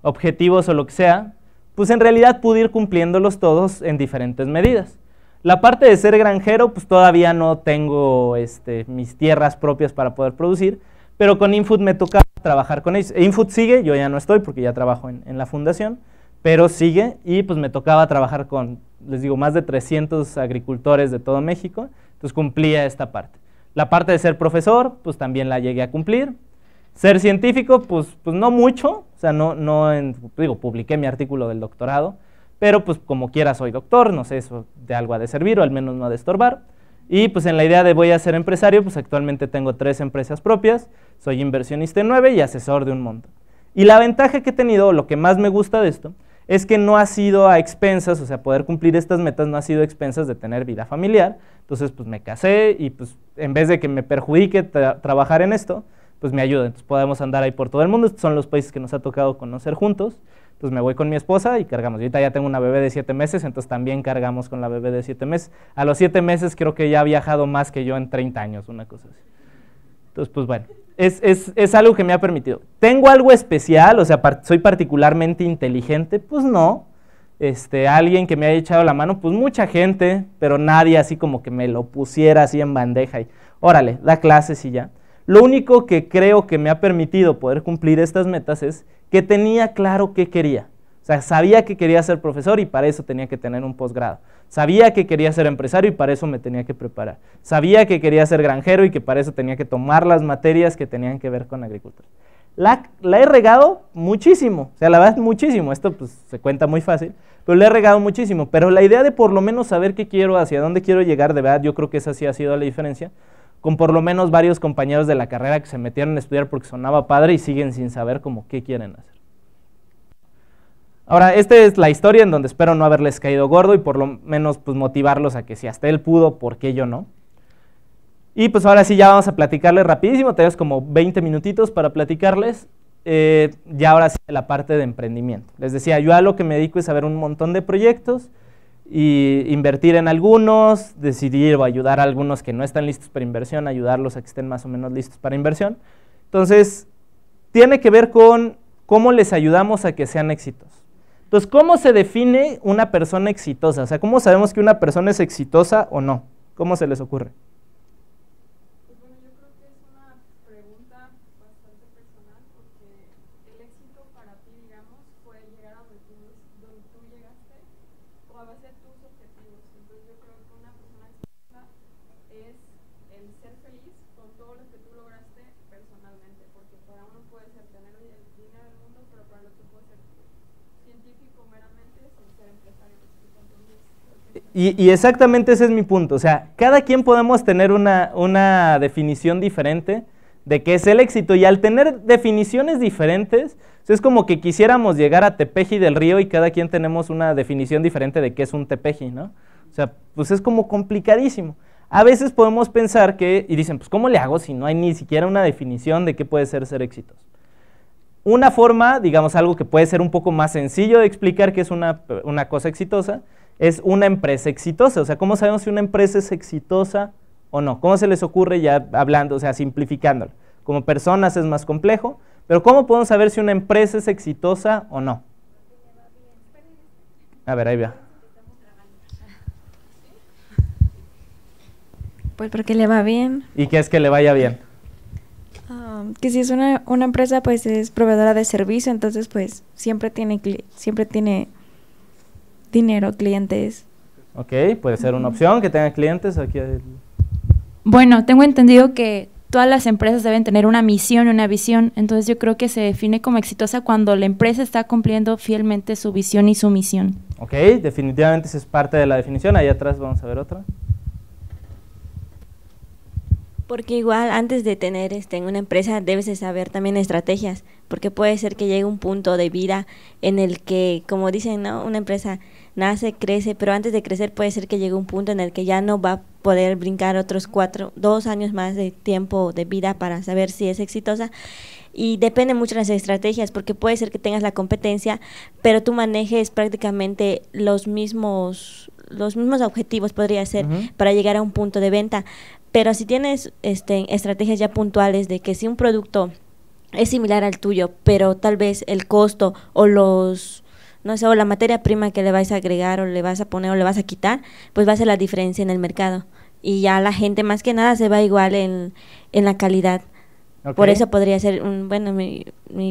objetivos o lo que sea, pues en realidad pude ir cumpliéndolos todos en diferentes medidas. La parte de ser granjero, pues todavía no tengo este, mis tierras propias para poder producir, pero con Infood me toca trabajar con ellos. Infood sigue, yo ya no estoy porque ya trabajo en, en la fundación, pero sigue y pues me tocaba trabajar con, les digo, más de 300 agricultores de todo México, entonces cumplía esta parte. La parte de ser profesor, pues también la llegué a cumplir. Ser científico, pues, pues no mucho, o sea, no, no digo, publiqué mi artículo del doctorado, pero pues como quiera soy doctor, no sé, eso de algo ha de servir o al menos no ha de estorbar. Y pues en la idea de voy a ser empresario, pues actualmente tengo tres empresas propias, soy inversionista en nueve y asesor de un montón. Y la ventaja que he tenido, lo que más me gusta de esto, es que no ha sido a expensas, o sea, poder cumplir estas metas no ha sido a expensas de tener vida familiar. Entonces, pues me casé y pues en vez de que me perjudique trabajar en esto, pues me ayuda. Entonces podemos andar ahí por todo el mundo. Estos son los países que nos ha tocado conocer juntos. Entonces me voy con mi esposa y cargamos. ahorita ya tengo una bebé de siete meses, entonces también cargamos con la bebé de siete meses. A los siete meses creo que ya ha viajado más que yo en 30 años, una cosa así. Entonces, pues bueno es, algo que me ha permitido. ¿Tengo algo especial? O sea, ¿soy particularmente inteligente? Pues no. Este, alguien que me haya echado la mano, pues mucha gente, pero nadie así como que me lo pusiera así en bandeja y órale, da clases y ya. Lo único que creo que me ha permitido poder cumplir estas metas es que tenía claro qué quería. O sea, sabía que quería ser profesor y para eso tenía que tener un posgrado. Sabía que quería ser empresario y para eso me tenía que preparar. Sabía que quería ser granjero y que para eso tenía que tomar las materias que tenían que ver con agricultura. La, he regado muchísimo, o sea, la verdad muchísimo, esto pues se cuenta muy fácil, pero la he regado muchísimo, pero la idea de por lo menos saber qué quiero, hacia dónde quiero llegar, de verdad yo creo que esa sí ha sido la diferencia, con por lo menos varios compañeros de la carrera que se metieron a estudiar porque sonaba padre y siguen sin saber cómo, qué quieren hacer. Ahora, esta es la historia en donde espero no haberles caído gordo y por lo menos pues, motivarlos a que si hasta él pudo, ¿por qué yo no? Y pues ahora sí ya vamos a platicarles rapidísimo, tenemos como 20 minutitos para platicarles. Eh, y ya ahora sí la parte de emprendimiento. Les decía, yo a lo que me dedico es a ver un montón de proyectos y invertir en algunos, decidir o ayudar a algunos que no están listos para inversión, ayudarlos a que estén más o menos listos para inversión. Entonces, tiene que ver con cómo les ayudamos a que sean éxitos. Entonces, ¿cómo se define una persona exitosa? O sea, ¿cómo sabemos que una persona es exitosa o no? ¿Cómo se les ocurre? Y, exactamente ese es mi punto. O sea, cada quien podemos tener una, definición diferente de qué es el éxito. Y al tener definiciones diferentes, pues es como que quisiéramos llegar a Tepeji del Río y cada quien tenemos una definición diferente de qué es un Tepeji, ¿no? O sea, pues es como complicadísimo. A veces podemos pensar que, y dicen, pues ¿cómo le hago si no hay ni siquiera una definición de qué puede ser ser exitoso? Una forma, digamos algo que puede ser un poco más sencillo de explicar que es una cosa exitosa, es una empresa exitosa. O sea, ¿cómo sabemos si una empresa es exitosa o no? ¿Cómo se les ocurre ya hablando, o sea, simplificándolo? Como personas es más complejo, pero ¿cómo podemos saber si una empresa es exitosa o no? A ver, ahí va. Pues porque le va bien. ¿Y qué es que le vaya bien? Ah, que si es una, una, empresa, pues es proveedora de servicio, entonces pues siempre tiene, siempre tiene dinero, clientes. Ok, puede ser una opción que tenga clientes aquí. Bueno, tengo entendido que todas las empresas deben tener una misión y una visión, entonces yo creo que se define como exitosa cuando la empresa está cumpliendo fielmente su visión y su misión. Ok, definitivamente esa es parte de la definición, ahí atrás vamos a ver otra. Porque igual antes de tener este, una empresa debes de saber también estrategias, porque puede ser que llegue un punto de vida en el que, como dicen, ¿no? una empresa nace, crece, pero antes de crecer puede ser que llegue un punto en el que ya no va a poder brincar otros cuatro, dos años más de tiempo de vida para saber si es exitosa. Y depende mucho de las estrategias, porque puede ser que tengas la competencia, pero tú manejes prácticamente los mismos los mismos objetivos podría ser para llegar a un punto de venta, pero si tienes este, estrategias ya puntuales de que si un producto es similar al tuyo, pero tal vez el costo o los no sé, o la materia prima que le vais a agregar o le vas a poner o le vas a quitar, pues va a ser la diferencia en el mercado. Y ya la gente más que nada se va igual en, la calidad. Por eso podría ser, un, bueno, mi,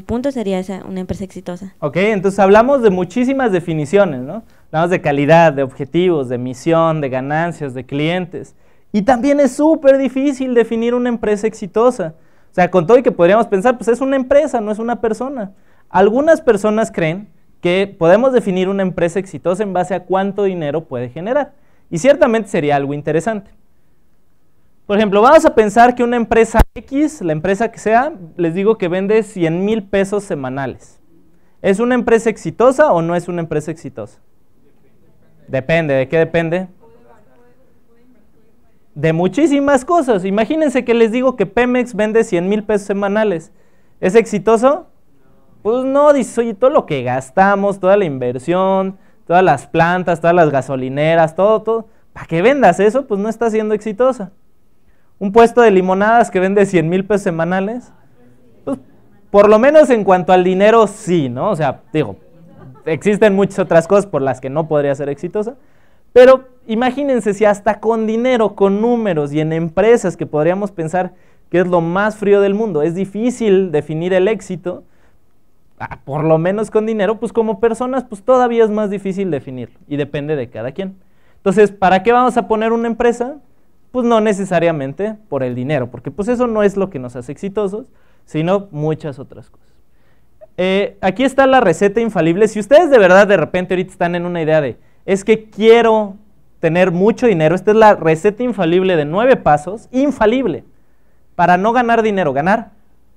punto sería esa, una empresa exitosa. Ok, entonces hablamos de muchísimas definiciones, ¿no? Hablamos de calidad, de objetivos, de misión, de ganancias, de clientes. Y también es súper difícil definir una empresa exitosa. O sea, con todo y que podríamos pensar, pues es una empresa, no es una persona. Algunas personas creen que podemos definir una empresa exitosa en base a cuánto dinero puede generar. Y ciertamente sería algo interesante. Por ejemplo, vamos a pensar que una empresa X, la empresa que sea, les digo que vende 100 mil pesos semanales. ¿Es una empresa exitosa o no es una empresa exitosa? Depende, ¿de qué depende? de muchísimas cosas. Imagínense que les digo que Pemex vende 100 mil pesos semanales. ¿Es exitoso? Pues no, dice, oye, todo lo que gastamos, toda la inversión, todas las plantas, todas las gasolineras, todo, todo, para que vendas eso, pues no está siendo exitosa. Un puesto de limonadas que vende 100 mil pesos semanales, pues, por lo menos en cuanto al dinero, sí, ¿no? O sea, digo, existen muchas otras cosas por las que no podría ser exitosa. Pero imagínense si hasta con dinero, con números y en empresas que podríamos pensar que es lo más frío del mundo, es difícil definir el éxito, ah, por lo menos con dinero, pues como personas pues todavía es más difícil definirlo y depende de cada quien. Entonces, ¿para qué vamos a poner una empresa? Pues no necesariamente por el dinero, porque pues eso no es lo que nos hace exitosos, sino muchas otras cosas. Eh, aquí está la receta infalible. Si ustedes de verdad de repente ahorita están en una idea de, es que quiero tener mucho dinero. Esta es la receta infalible de nueve pasos, infalible, para no ganar dinero, ganar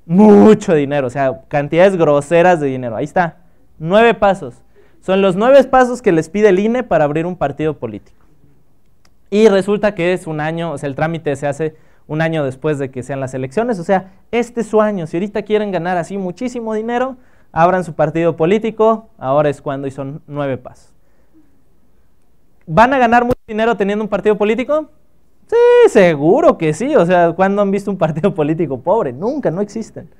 mucho dinero, o sea, cantidades groseras de dinero. Ahí está, nueve pasos. Son los nueve pasos que les pide el INE para abrir un partido político. Y resulta que es un año, o sea, el trámite se hace un año después de que sean las elecciones. O sea, este es su año. Si ahorita quieren ganar así muchísimo dinero, abran su partido político. Ahora es cuando y son nueve pasos. ¿Van a ganar mucho dinero teniendo un partido político? Sí, seguro que sí. O sea, ¿cuándo han visto un partido político pobre? Nunca, no existen.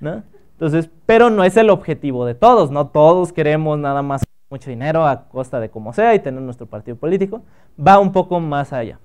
Entonces, pero no es el objetivo de todos. No todos queremos nada más mucho dinero a costa de como sea y tener nuestro partido político. Va un poco más allá.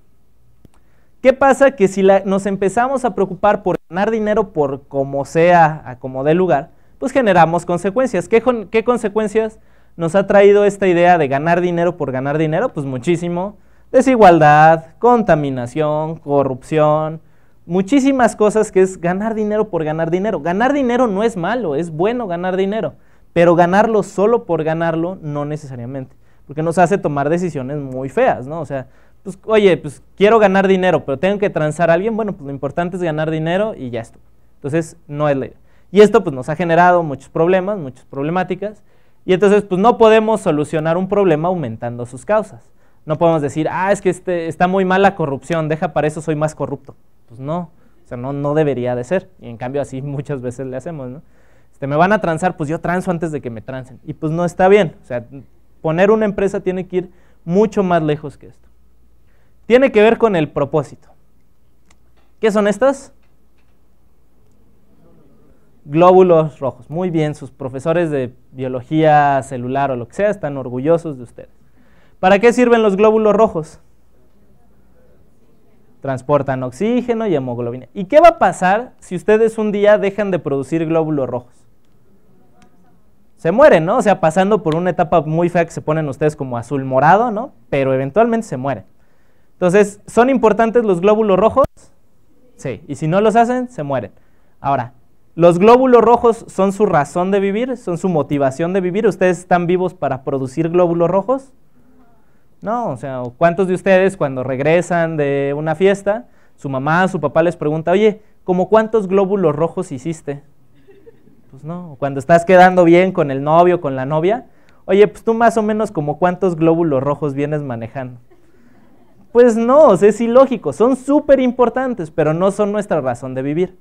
¿Qué pasa? Que si nos empezamos a preocupar por ganar dinero por como sea, a como dé lugar, pues generamos consecuencias. ¿Qué consecuencias? nos ha traído esta idea de ganar dinero por ganar dinero, pues muchísimo. Desigualdad, contaminación, corrupción, muchísimas cosas que es ganar dinero por ganar dinero. Ganar dinero no es malo, es bueno ganar dinero, pero ganarlo solo por ganarlo no necesariamente, porque nos hace tomar decisiones muy feas, ¿no? O sea, pues, oye, pues quiero ganar dinero, pero tengo que transar a alguien, bueno, pues lo importante es ganar dinero y ya está. Entonces, no es ley. Y esto pues nos ha generado muchos problemas, muchas problemáticas. Y entonces, pues no podemos solucionar un problema aumentando sus causas. No podemos decir, ah, es que este, está muy mal la corrupción, deja para eso, soy más corrupto. Pues no, o sea, no, no debería de ser. Y en cambio así muchas veces le hacemos, ¿no? Este, me van a transar, pues yo transo antes de que me transen. Y pues no está bien. O sea, poner una empresa tiene que ir mucho más lejos que esto. Tiene que ver con el propósito. ¿Qué son estas? glóbulos rojos. Muy bien, sus profesores de biología celular o lo que sea están orgullosos de ustedes. ¿Para qué sirven los glóbulos rojos? Transportan oxígeno y hemoglobina. ¿Y qué va a pasar si ustedes un día dejan de producir glóbulos rojos? Se mueren, ¿no? O sea, pasando por una etapa muy fea que se ponen ustedes como azul morado, ¿no? Pero eventualmente se mueren. Entonces, ¿son importantes los glóbulos rojos? Sí. Y si no los hacen, se mueren. Ahora, los glóbulos rojos son su razón de vivir, son su motivación de vivir. ¿Ustedes están vivos para producir glóbulos rojos? No, o sea, ¿cuántos de ustedes cuando regresan de una fiesta, su mamá, su papá les pregunta, oye, ¿cómo cuántos glóbulos rojos hiciste? Pues no, cuando estás quedando bien con el novio, con la novia, oye, pues tú más o menos como cuántos glóbulos rojos vienes manejando. Pues no, es ilógico, son súper importantes, pero no son nuestra razón de vivir.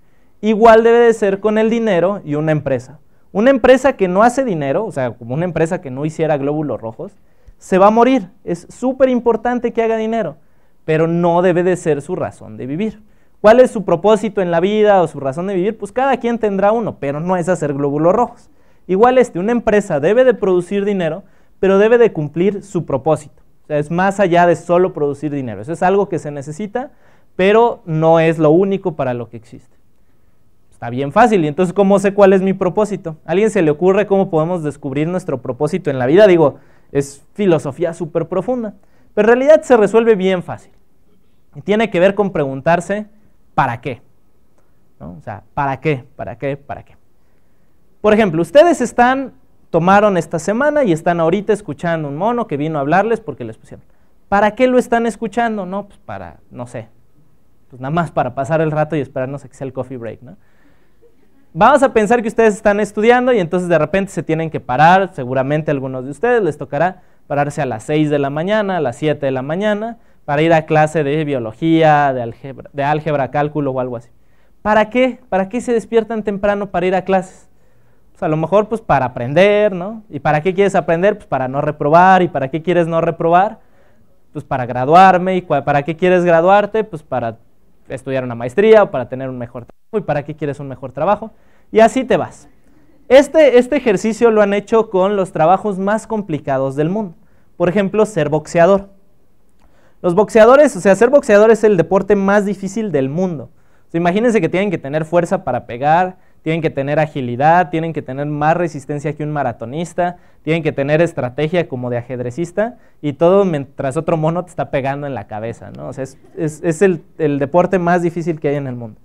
Igual debe de ser con el dinero y una empresa. Una empresa que no hace dinero, o sea, como una empresa que no hiciera glóbulos rojos, se va a morir. Es súper importante que haga dinero, pero no debe de ser su razón de vivir. ¿Cuál es su propósito en la vida o su razón de vivir? Pues cada quien tendrá uno, pero no es hacer glóbulos rojos. Igual este, una empresa debe de producir dinero, pero debe de cumplir su propósito. O sea, es más allá de solo producir dinero. Eso es algo que se necesita, pero no es lo único para lo que existe bien fácil. ¿Y entonces cómo sé cuál es mi propósito? ¿A alguien se le ocurre cómo podemos descubrir nuestro propósito en la vida? Digo, es filosofía súper profunda. Pero en realidad se resuelve bien fácil. Y tiene que ver con preguntarse, ¿para qué? O sea, ¿para qué? ¿Para qué? ¿Para qué? Por ejemplo, ustedes están, tomaron esta semana y están ahorita escuchando un mono que vino a hablarles porque les pusieron. ¿Para qué lo están escuchando? No, pues para, no sé. Pues nada más para pasar el rato y esperarnos a que sea el coffee break, ¿no? Vamos a pensar que ustedes están estudiando y entonces de repente se tienen que parar, seguramente algunos de ustedes les tocará pararse a las 6 de la mañana, a las 7 de la mañana, para ir a clase de biología, de álgebra, de álgebra cálculo o algo así. ¿Para qué? ¿Para qué se despiertan temprano para ir a clases? Pues a lo mejor pues para aprender, ¿no? ¿Y para qué quieres aprender? Pues para no reprobar. ¿Y para qué quieres no reprobar? Pues para graduarme. ¿Y para qué quieres graduarte? Pues para estudiar una maestría o para tener un mejor trabajo. ¿Y para qué quieres un mejor trabajo? Y así te vas. Este, este ejercicio lo han hecho con los trabajos más complicados del mundo. Por ejemplo, ser boxeador. Los boxeadores, o sea, ser boxeador es el deporte más difícil del mundo. imagínense que tienen que tener fuerza para pegar, tienen que tener agilidad, tienen que tener más resistencia que un maratonista, tienen que tener estrategia como de ajedrecista y todo mientras otro mono te está pegando en la cabeza, ¿no? O sea, es, el, deporte más difícil que hay en el mundo.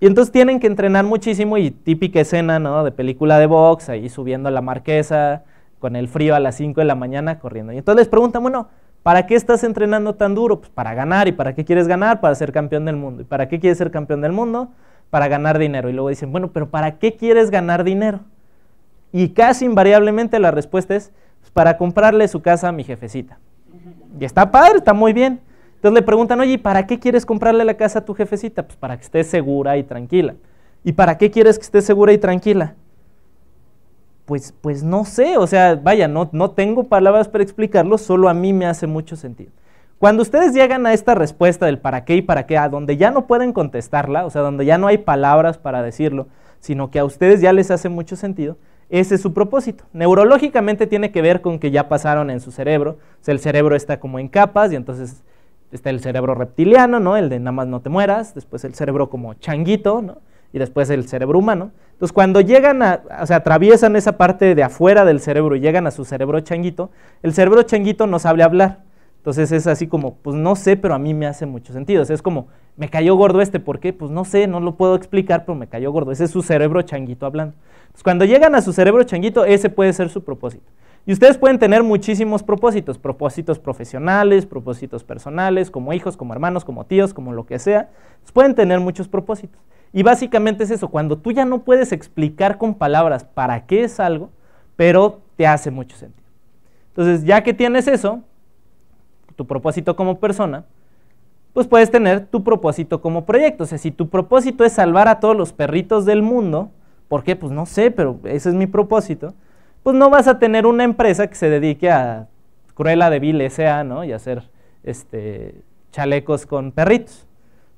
Y entonces tienen que entrenar muchísimo y típica escena, ¿no? De película de box, ahí subiendo la marquesa, con el frío a las 5 de la mañana corriendo. Y entonces les preguntan, bueno, ¿Para qué estás entrenando tan duro? Pues para ganar. ¿Y para qué quieres ganar? Para ser campeón del mundo. ¿Y para qué quieres ser campeón del mundo? para ganar dinero. Y luego dicen, bueno, pero ¿para qué quieres ganar dinero? Y casi invariablemente la respuesta es, pues, para comprarle su casa a mi jefecita. Y está padre, está muy bien. Entonces le preguntan, oye, ¿y para qué quieres comprarle la casa a tu jefecita? Pues para que esté segura y tranquila. ¿Y para qué quieres que esté segura y tranquila? Pues, pues no sé, o sea, vaya, no, no tengo palabras para explicarlo, solo a mí me hace mucho sentido. Cuando ustedes llegan a esta respuesta del para qué y para qué, a donde ya no pueden contestarla, o sea, donde ya no hay palabras para decirlo, sino que a ustedes ya les hace mucho sentido, ese es su propósito. Neurológicamente tiene que ver con que ya pasaron en su cerebro, o sea, el cerebro está como en capas y entonces está el cerebro reptiliano, ¿no? El de nada más no te mueras, después el cerebro como changuito, ¿no? Y después el cerebro humano. Entonces, cuando llegan a, o sea, atraviesan esa parte de afuera del cerebro y llegan a su cerebro changuito, el cerebro changuito no sabe hablar. Entonces es así como, pues no sé, pero a mí me hace mucho sentido. es como, me cayó gordo este, ¿por qué? Pues no sé, no lo puedo explicar, pero me cayó gordo. Ese es su cerebro changuito hablando. Entonces, cuando llegan a su cerebro changuito, ese puede ser su propósito. Y ustedes pueden tener muchísimos propósitos, propósitos profesionales, propósitos personales, como hijos, como hermanos, como tíos, como lo que sea. pueden tener muchos propósitos. Y básicamente es eso, cuando tú ya no puedes explicar con palabras para qué es algo, pero te hace mucho sentido. Entonces, ya que tienes eso, tu propósito como persona, pues puedes tener tu propósito como proyecto. O sea, si tu propósito es salvar a todos los perritos del mundo, ¿por qué? Pues no sé, pero ese es mi propósito. Pues no vas a tener una empresa que se dedique a cruela, de Vil S.A., ¿no? Y hacer este, chalecos con perritos.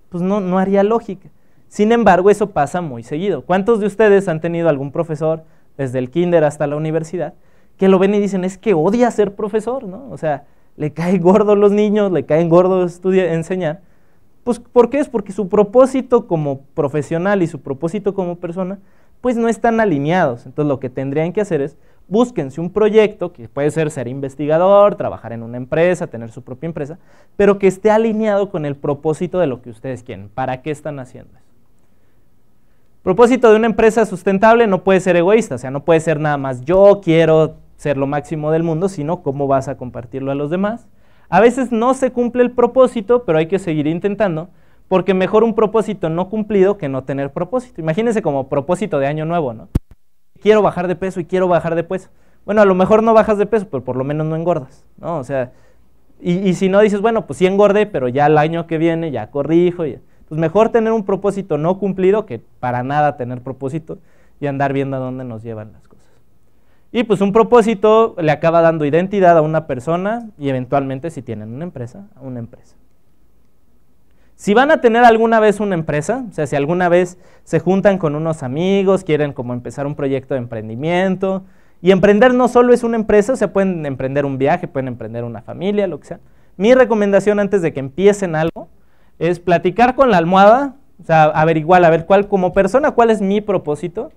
Pues no, no haría lógica. Sin embargo, eso pasa muy seguido. ¿Cuántos de ustedes han tenido algún profesor, desde el kinder hasta la universidad, que lo ven y dicen, es que odia ser profesor, ¿no? O sea, le caen gordos los niños, le caen gordos estudiar, enseñar. Pues, ¿por qué es? Porque su propósito como profesional y su propósito como persona, pues no están alineados. Entonces, lo que tendrían que hacer es búsquense un proyecto, que puede ser ser investigador, trabajar en una empresa, tener su propia empresa, pero que esté alineado con el propósito de lo que ustedes quieren. ¿Para qué están haciendo eso? Propósito de una empresa sustentable no puede ser egoísta, o sea, no puede ser nada más yo quiero ser lo máximo del mundo, sino cómo vas a compartirlo a los demás. A veces no se cumple el propósito, pero hay que seguir intentando, porque mejor un propósito no cumplido que no tener propósito. Imagínense como propósito de año nuevo, ¿no? Quiero bajar de peso y quiero bajar de peso. Bueno, a lo mejor no bajas de peso, pero por lo menos no engordas, ¿no? O sea, y, si no dices, bueno, pues sí engordé, pero ya el año que viene ya corrijo. Y, pues mejor tener un propósito no cumplido que para nada tener propósito y andar viendo a dónde nos llevan las cosas. Y pues un propósito le acaba dando identidad a una persona y eventualmente si tienen una empresa, a una empresa. Si van a tener alguna vez una empresa, o sea, si alguna vez se juntan con unos amigos, quieren como empezar un proyecto de emprendimiento, y emprender no solo es una empresa, o sea, pueden emprender un viaje, pueden emprender una familia, lo que sea. Mi recomendación antes de que empiecen algo es platicar con la almohada, o sea, averiguar, a ver cuál, como persona, cuál es mi propósito,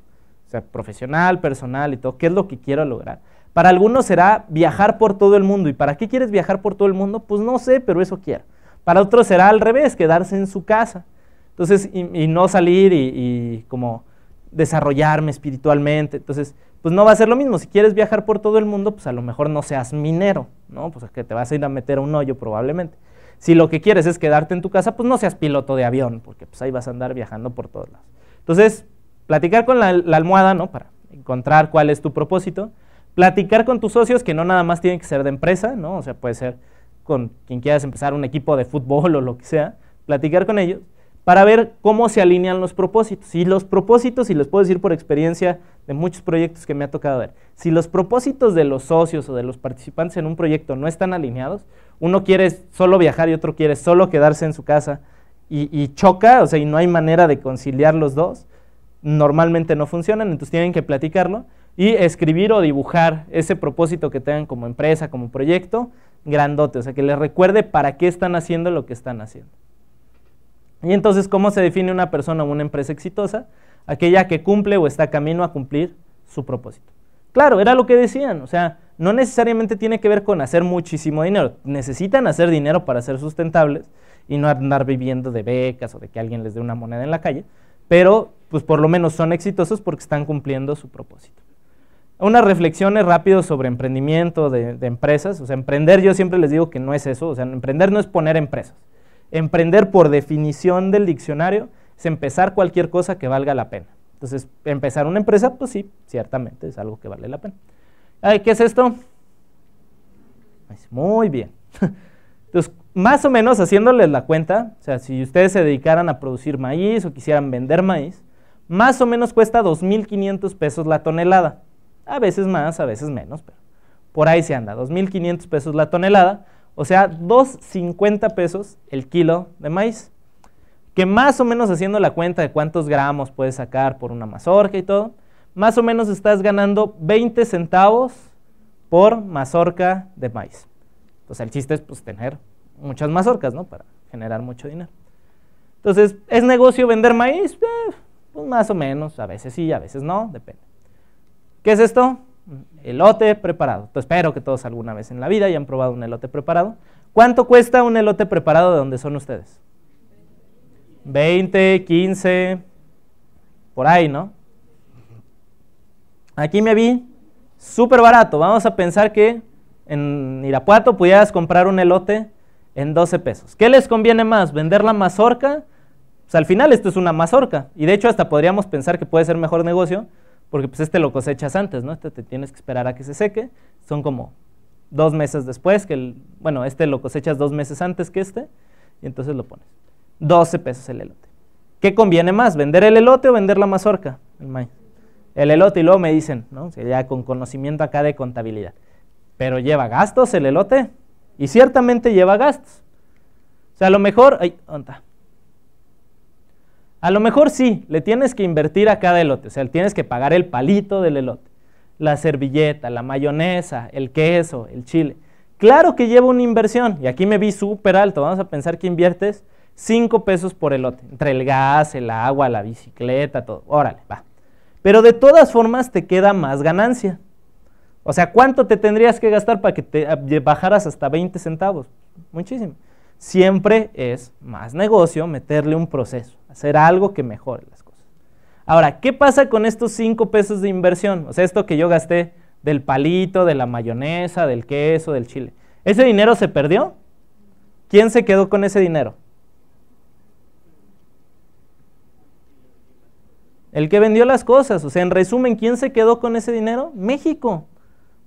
o sea, profesional, personal y todo. ¿Qué es lo que quiero lograr? Para algunos será viajar por todo el mundo. ¿Y para qué quieres viajar por todo el mundo? Pues no sé, pero eso quiero. Para otros será al revés, quedarse en su casa. Entonces, y, no salir y, como desarrollarme espiritualmente. Entonces, pues no va a ser lo mismo. Si quieres viajar por todo el mundo, pues a lo mejor no seas minero, ¿no? Pues es que te vas a ir a meter a un hoyo probablemente. Si lo que quieres es quedarte en tu casa, pues no seas piloto de avión, porque pues ahí vas a andar viajando por todos lados. Entonces, Platicar con la, almohada, ¿no? Para encontrar cuál es tu propósito. Platicar con tus socios, que no nada más tienen que ser de empresa, ¿no? O sea, puede ser con quien quieras empezar un equipo de fútbol o lo que sea. Platicar con ellos para ver cómo se alinean los propósitos. Y los propósitos, y les puedo decir por experiencia de muchos proyectos que me ha tocado ver, si los propósitos de los socios o de los participantes en un proyecto no están alineados, uno quiere solo viajar y otro quiere solo quedarse en su casa y, y choca, o sea, y no hay manera de conciliar los dos, normalmente no funcionan, entonces tienen que platicarlo y escribir o dibujar ese propósito que tengan como empresa, como proyecto, grandote, o sea, que les recuerde para qué están haciendo lo que están haciendo. Y entonces, ¿cómo se define una persona o una empresa exitosa? Aquella que cumple o está camino a cumplir su propósito. Claro, era lo que decían, o sea, no necesariamente tiene que ver con hacer muchísimo dinero, necesitan hacer dinero para ser sustentables y no andar viviendo de becas o de que alguien les dé una moneda en la calle, pero pues por lo menos son exitosos porque están cumpliendo su propósito. Unas reflexiones rápidas sobre emprendimiento de, empresas. O sea, emprender yo siempre les digo que no es eso. O sea, emprender no es poner empresas. Emprender por definición del diccionario es empezar cualquier cosa que valga la pena. Entonces, empezar una empresa, pues sí, ciertamente es algo que vale la pena. Ay, ¿Qué es esto? Muy bien. Entonces, más o menos haciéndoles la cuenta, o sea, si ustedes se dedicaran a producir maíz o quisieran vender maíz, más o menos cuesta 2.500 pesos la tonelada. A veces más, a veces menos, pero por ahí se anda, 2.500 pesos la tonelada, o sea, 2.50 pesos el kilo de maíz. Que más o menos haciendo la cuenta de cuántos gramos puedes sacar por una mazorca y todo, más o menos estás ganando 20 centavos por mazorca de maíz. Entonces el chiste es pues, tener muchas mazorcas, ¿no? Para generar mucho dinero. Entonces, ¿es negocio vender maíz? Eh, pues más o menos, a veces sí, a veces no, depende. ¿Qué es esto? Elote preparado. espero que todos alguna vez en la vida hayan probado un elote preparado. ¿Cuánto cuesta un elote preparado de donde son ustedes? 20, 15, por ahí, ¿no? Aquí me vi súper barato. Vamos a pensar que en Irapuato pudieras comprar un elote en 12 pesos. ¿Qué les conviene más? ¿Vender la mazorca? Pues al final esto es una mazorca. Y de hecho hasta podríamos pensar que puede ser mejor negocio porque pues este lo cosechas antes, ¿no? Este te tienes que esperar a que se seque. Son como dos meses después, que el, bueno, este lo cosechas dos meses antes que este, y entonces lo pones. 12 pesos el elote. ¿Qué conviene más, vender el elote o vender la mazorca? El maíz. El elote, y luego me dicen, ¿no? O ya con conocimiento acá de contabilidad. Pero lleva gastos el elote. Y ciertamente lleva gastos. O sea, a lo mejor... Ay, A lo mejor sí, le tienes que invertir a cada elote. O sea, le tienes que pagar el palito del elote, la servilleta, la mayonesa, el queso, el chile. Claro que lleva una inversión. Y aquí me vi súper alto. Vamos a pensar que inviertes 5 pesos por elote. Entre el gas, el agua, la bicicleta, todo. Órale, va. Pero de todas formas te queda más ganancia. O sea, ¿cuánto te tendrías que gastar para que te eh, bajaras hasta 20 centavos? Muchísimo. Siempre es más negocio meterle un proceso, hacer algo que mejore las cosas. Ahora, ¿qué pasa con estos 5 pesos de inversión? O sea, esto que yo gasté del palito, de la mayonesa, del queso, del chile. ¿Ese dinero se perdió? ¿Quién se quedó con ese dinero? El que vendió las cosas. O sea, en resumen, ¿quién se quedó con ese dinero? México.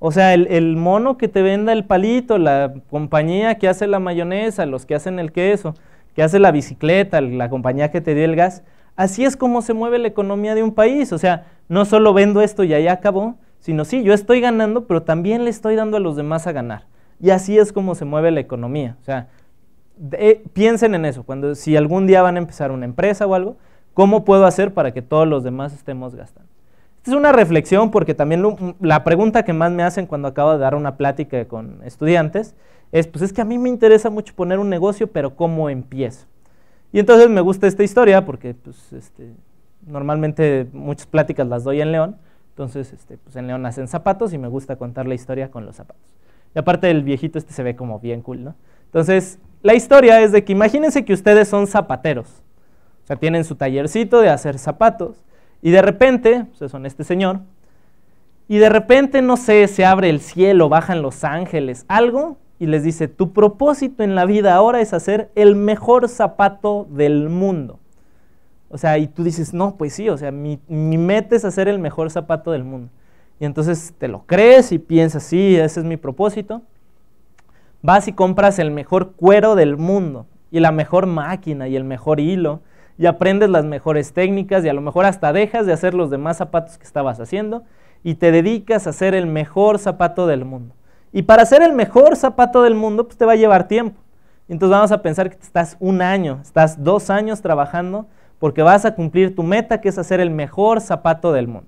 O sea, el, mono que te venda el palito, la compañía que hace la mayonesa, los que hacen el queso, que hace la bicicleta, la compañía que te dio el gas, así es como se mueve la economía de un país. O sea, no solo vendo esto y ahí acabó, sino sí, yo estoy ganando, pero también le estoy dando a los demás a ganar. Y así es como se mueve la economía. O sea, eh, piensen en eso, cuando si algún día van a empezar una empresa o algo, ¿cómo puedo hacer para que todos los demás estemos gastando? es una reflexión porque también la pregunta que más me hacen cuando acabo de dar una plática con estudiantes es, pues es que a mí me interesa mucho poner un negocio, pero ¿cómo empiezo? Y entonces me gusta esta historia porque pues, este, normalmente muchas pláticas las doy en León, entonces este, pues, en León hacen zapatos y me gusta contar la historia con los zapatos. Y aparte el viejito este se ve como bien cool, ¿no? Entonces la historia es de que imagínense que ustedes son zapateros, o sea, tienen su tallercito de hacer zapatos y de repente, pues son este señor, y de repente, no sé, se abre el cielo, bajan los ángeles, algo, y les dice, tu propósito en la vida ahora es hacer el mejor zapato del mundo. O sea, y tú dices, no, pues sí, o sea, mi, metes meta hacer el mejor zapato del mundo. Y entonces te lo crees y piensas, sí, ese es mi propósito. Vas y compras el mejor cuero del mundo, y la mejor máquina, y el mejor hilo, y aprendes las mejores técnicas y a lo mejor hasta dejas de hacer los demás zapatos que estabas haciendo y te dedicas a hacer el mejor zapato del mundo. Y para hacer el mejor zapato del mundo, pues te va a llevar tiempo. Entonces vamos a pensar que estás un año, estás dos años trabajando porque vas a cumplir tu meta que es hacer el mejor zapato del mundo.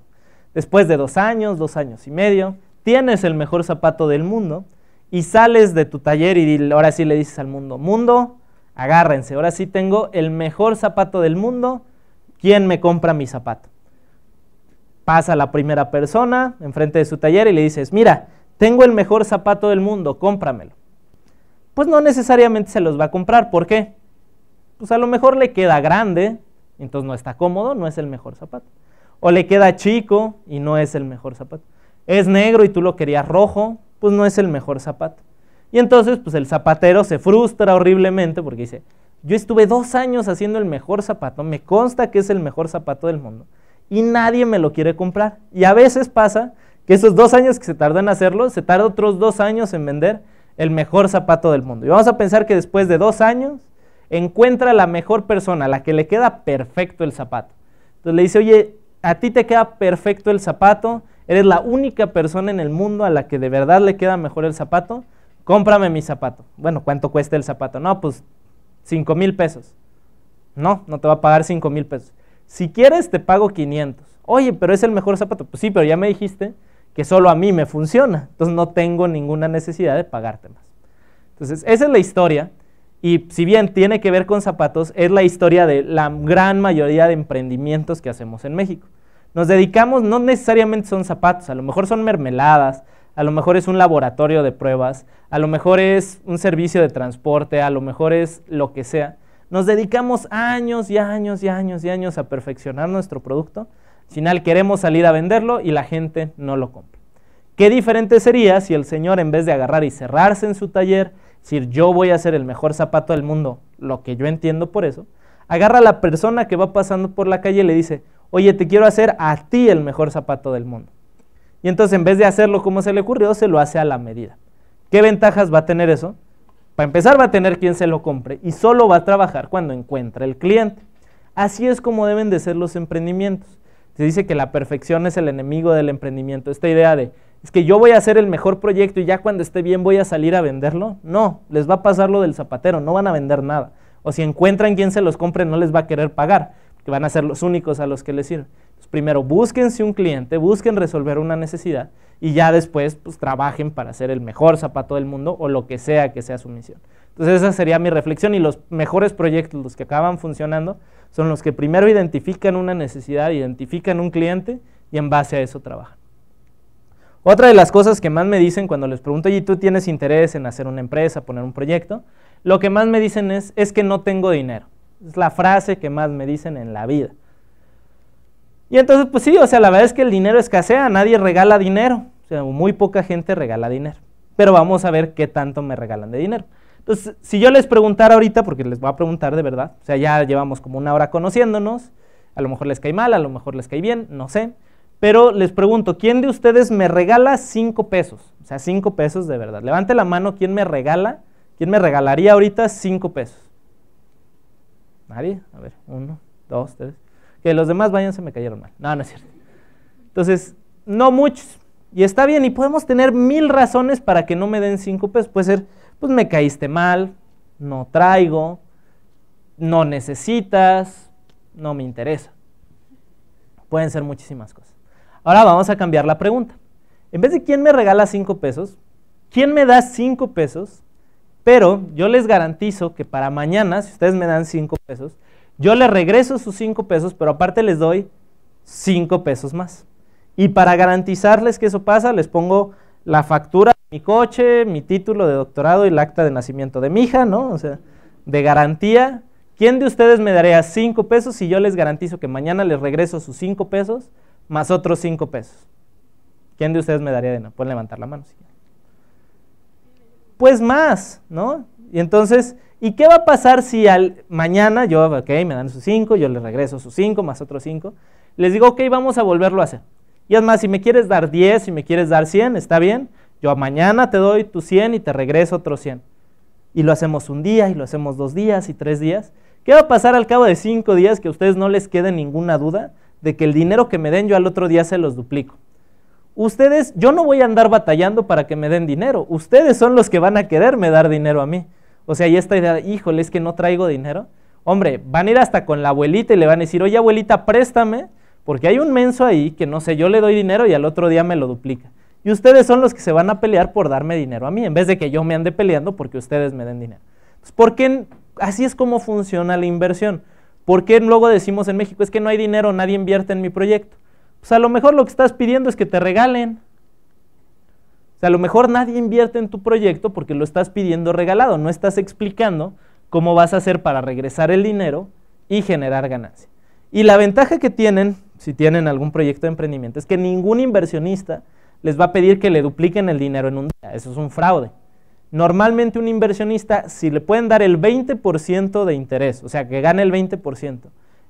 Después de dos años, dos años y medio, tienes el mejor zapato del mundo y sales de tu taller y ahora sí le dices al mundo, mundo, agárrense, ahora sí tengo el mejor zapato del mundo, ¿quién me compra mi zapato? Pasa la primera persona enfrente de su taller y le dices, mira, tengo el mejor zapato del mundo, cómpramelo. Pues no necesariamente se los va a comprar, ¿por qué? Pues a lo mejor le queda grande, entonces no está cómodo, no es el mejor zapato. O le queda chico y no es el mejor zapato. Es negro y tú lo querías rojo, pues no es el mejor zapato. Y entonces, pues el zapatero se frustra horriblemente porque dice, yo estuve dos años haciendo el mejor zapato, me consta que es el mejor zapato del mundo, y nadie me lo quiere comprar. Y a veces pasa que esos dos años que se tardó en hacerlo, se tarda otros dos años en vender el mejor zapato del mundo. Y vamos a pensar que después de dos años encuentra la mejor persona, la que le queda perfecto el zapato. Entonces le dice, oye, a ti te queda perfecto el zapato, eres la única persona en el mundo a la que de verdad le queda mejor el zapato, cómprame mi zapato. Bueno, ¿cuánto cuesta el zapato? No, pues 5 mil pesos. No, no te va a pagar 5 mil pesos. Si quieres, te pago 500. Oye, pero es el mejor zapato. Pues sí, pero ya me dijiste que solo a mí me funciona. Entonces no tengo ninguna necesidad de pagarte más. Entonces, esa es la historia. Y si bien tiene que ver con zapatos, es la historia de la gran mayoría de emprendimientos que hacemos en México. Nos dedicamos, no necesariamente son zapatos, a lo mejor son mermeladas, a lo mejor es un laboratorio de pruebas, a lo mejor es un servicio de transporte, a lo mejor es lo que sea. Nos dedicamos años y años y años y años a perfeccionar nuestro producto. Al final queremos salir a venderlo y la gente no lo compra. ¿Qué diferente sería si el señor en vez de agarrar y cerrarse en su taller, decir yo voy a hacer el mejor zapato del mundo, lo que yo entiendo por eso, agarra a la persona que va pasando por la calle y le dice, oye, te quiero hacer a ti el mejor zapato del mundo. Y entonces en vez de hacerlo como se le ocurrió, se lo hace a la medida. ¿Qué ventajas va a tener eso? Para empezar va a tener quien se lo compre y solo va a trabajar cuando encuentra el cliente. Así es como deben de ser los emprendimientos. Se dice que la perfección es el enemigo del emprendimiento. Esta idea de, es que yo voy a hacer el mejor proyecto y ya cuando esté bien voy a salir a venderlo. No, les va a pasar lo del zapatero, no van a vender nada. O si encuentran quien se los compre no les va a querer pagar, que van a ser los únicos a los que les sirven primero búsquense un cliente, busquen resolver una necesidad y ya después pues, trabajen para ser el mejor zapato del mundo o lo que sea que sea su misión. Entonces esa sería mi reflexión y los mejores proyectos, los que acaban funcionando, son los que primero identifican una necesidad, identifican un cliente y en base a eso trabajan. Otra de las cosas que más me dicen cuando les pregunto, ¿y tú tienes interés en hacer una empresa, poner un proyecto? Lo que más me dicen es, es que no tengo dinero. Es la frase que más me dicen en la vida. Y entonces, pues sí, o sea, la verdad es que el dinero escasea, nadie regala dinero, o sea, muy poca gente regala dinero. Pero vamos a ver qué tanto me regalan de dinero. Entonces, si yo les preguntara ahorita, porque les voy a preguntar de verdad, o sea, ya llevamos como una hora conociéndonos, a lo mejor les cae mal, a lo mejor les cae bien, no sé, pero les pregunto, ¿quién de ustedes me regala 5 pesos? O sea, cinco pesos de verdad. Levante la mano, ¿quién me regala? ¿Quién me regalaría ahorita 5 pesos? Nadie, a ver, uno, dos, tres que los demás se me cayeron mal. No, no es cierto. Entonces, no muchos. Y está bien, y podemos tener mil razones para que no me den cinco pesos. Puede ser, pues me caíste mal, no traigo, no necesitas, no me interesa. Pueden ser muchísimas cosas. Ahora vamos a cambiar la pregunta. En vez de quién me regala cinco pesos, ¿quién me da cinco pesos? Pero yo les garantizo que para mañana, si ustedes me dan cinco pesos, yo les regreso sus cinco pesos, pero aparte les doy cinco pesos más. Y para garantizarles que eso pasa, les pongo la factura de mi coche, mi título de doctorado y el acta de nacimiento de mi hija, ¿no? O sea, de garantía. ¿Quién de ustedes me daría cinco pesos si yo les garantizo que mañana les regreso sus cinco pesos más otros cinco pesos? ¿Quién de ustedes me daría de no? Pueden levantar la mano. Pues más, ¿no? Y entonces ¿Y qué va a pasar si al mañana yo, ok, me dan sus 5, yo les regreso sus 5 más otros 5? Les digo, ok, vamos a volverlo a hacer. Y es más, si me quieres dar 10, si me quieres dar 100, está bien. Yo mañana te doy tus 100 y te regreso otros 100. Y lo hacemos un día, y lo hacemos dos días, y tres días. ¿Qué va a pasar al cabo de cinco días que a ustedes no les quede ninguna duda de que el dinero que me den yo al otro día se los duplico? Ustedes, yo no voy a andar batallando para que me den dinero. Ustedes son los que van a quererme dar dinero a mí. O sea, y esta idea, híjole, es que no traigo dinero. Hombre, van a ir hasta con la abuelita y le van a decir, oye abuelita, préstame, porque hay un menso ahí que no sé, yo le doy dinero y al otro día me lo duplica. Y ustedes son los que se van a pelear por darme dinero a mí, en vez de que yo me ande peleando porque ustedes me den dinero. Pues qué? así es como funciona la inversión. ¿Por qué luego decimos en México es que no hay dinero, nadie invierte en mi proyecto? Pues a lo mejor lo que estás pidiendo es que te regalen. O sea, a lo mejor nadie invierte en tu proyecto porque lo estás pidiendo regalado, no estás explicando cómo vas a hacer para regresar el dinero y generar ganancia. Y la ventaja que tienen, si tienen algún proyecto de emprendimiento, es que ningún inversionista les va a pedir que le dupliquen el dinero en un día. Eso es un fraude. Normalmente un inversionista, si le pueden dar el 20% de interés, o sea, que gane el 20%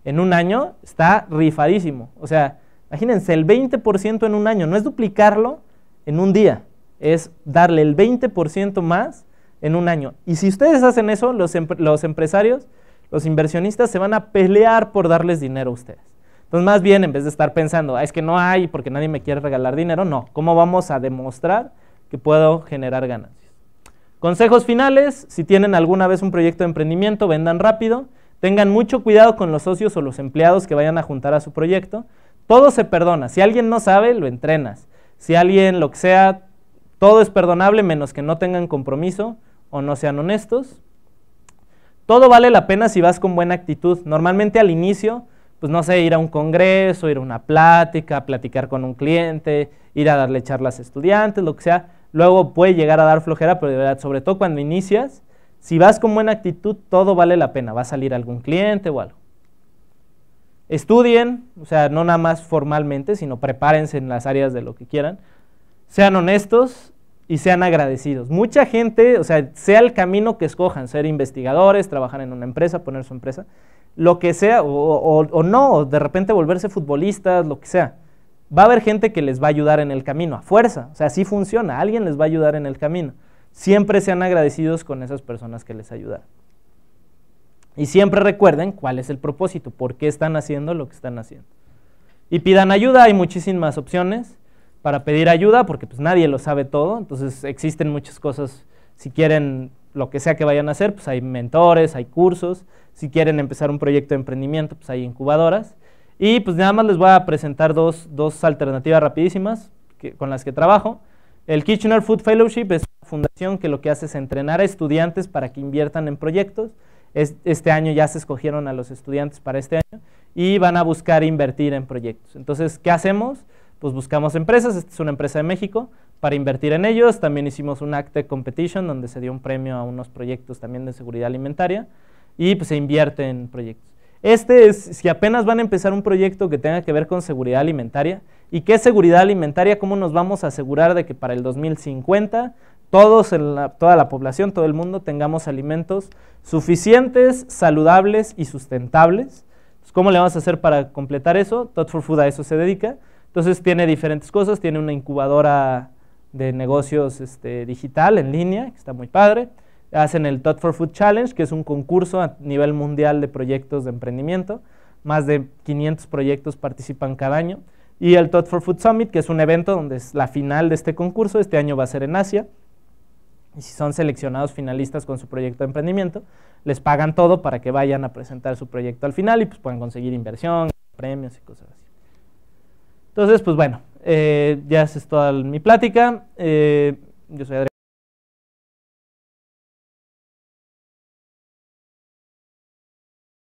en un año, está rifadísimo. O sea, imagínense, el 20% en un año, no es duplicarlo en un día, es darle el 20% más en un año. Y si ustedes hacen eso, los, empresarios, los inversionistas se van a pelear por darles dinero a ustedes. Entonces, más bien, en vez de estar pensando, ah, es que no hay porque nadie me quiere regalar dinero, no. ¿Cómo vamos a demostrar que puedo generar ganancias? Consejos finales, si tienen alguna vez un proyecto de emprendimiento, vendan rápido. Tengan mucho cuidado con los socios o los empleados que vayan a juntar a su proyecto. Todo se perdona. Si alguien no sabe, lo entrenas. Si alguien lo que sea, todo es perdonable menos que no tengan compromiso o no sean honestos. Todo vale la pena si vas con buena actitud. Normalmente al inicio, pues no sé, ir a un congreso, ir a una plática, platicar con un cliente, ir a darle charlas a estudiantes, lo que sea. Luego puede llegar a dar flojera, pero de verdad, sobre todo cuando inicias, si vas con buena actitud, todo vale la pena. Va a salir algún cliente o algo. Estudien, o sea, no nada más formalmente, sino prepárense en las áreas de lo que quieran sean honestos y sean agradecidos. Mucha gente, o sea, sea el camino que escojan, ser investigadores, trabajar en una empresa, poner su empresa, lo que sea, o, no, de repente volverse futbolistas, lo que sea. Va a haber gente que les va a ayudar en el camino, a fuerza. O sea, así funciona, alguien les va a ayudar en el camino. Siempre sean agradecidos con esas personas que les ayudaron. Y siempre recuerden cuál es el propósito, por qué están haciendo lo que están haciendo. Y pidan ayuda, hay muchísimas opciones para pedir ayuda, porque pues nadie lo sabe todo, entonces existen muchas cosas, si quieren lo que sea que vayan a hacer, pues hay mentores, hay cursos, si quieren empezar un proyecto de emprendimiento, pues hay incubadoras, y pues nada más les voy a presentar dos, dos alternativas rapidísimas que, con las que trabajo. El Kitchener Food Fellowship es una fundación que lo que hace es entrenar a estudiantes para que inviertan en proyectos. este año ya se escogieron a los estudiantes para este año y van a buscar invertir en proyectos. Entonces, ¿qué hacemos? pues buscamos empresas, esta es una empresa de México, para invertir en ellos. También hicimos un Acte Competition donde se dio un premio a unos proyectos también de seguridad alimentaria y pues se invierte en proyectos. Este es, si apenas van a empezar un proyecto que tenga que ver con seguridad alimentaria, ¿y qué seguridad alimentaria? ¿Cómo nos vamos a asegurar de que para el 2050 toda la población, todo el mundo, tengamos alimentos suficientes, saludables y sustentables? Pues, ¿Cómo le vamos a hacer para completar eso? Tot for Food a eso se dedica entonces tiene diferentes cosas, tiene una incubadora de negocios este, digital en línea, que está muy padre. Hacen el Tot for Food Challenge, que es un concurso a nivel mundial de proyectos de emprendimiento. Más de 500 proyectos participan cada año. Y el Tot for Food Summit, que es un evento donde es la final de este concurso. Este año va a ser en Asia. Y si son seleccionados finalistas con su proyecto de emprendimiento, les pagan todo para que vayan a presentar su proyecto al final y pues puedan conseguir inversión, premios y cosas así. Entonces, pues bueno, eh, ya es toda mi plática. Eh, yo soy Adrián.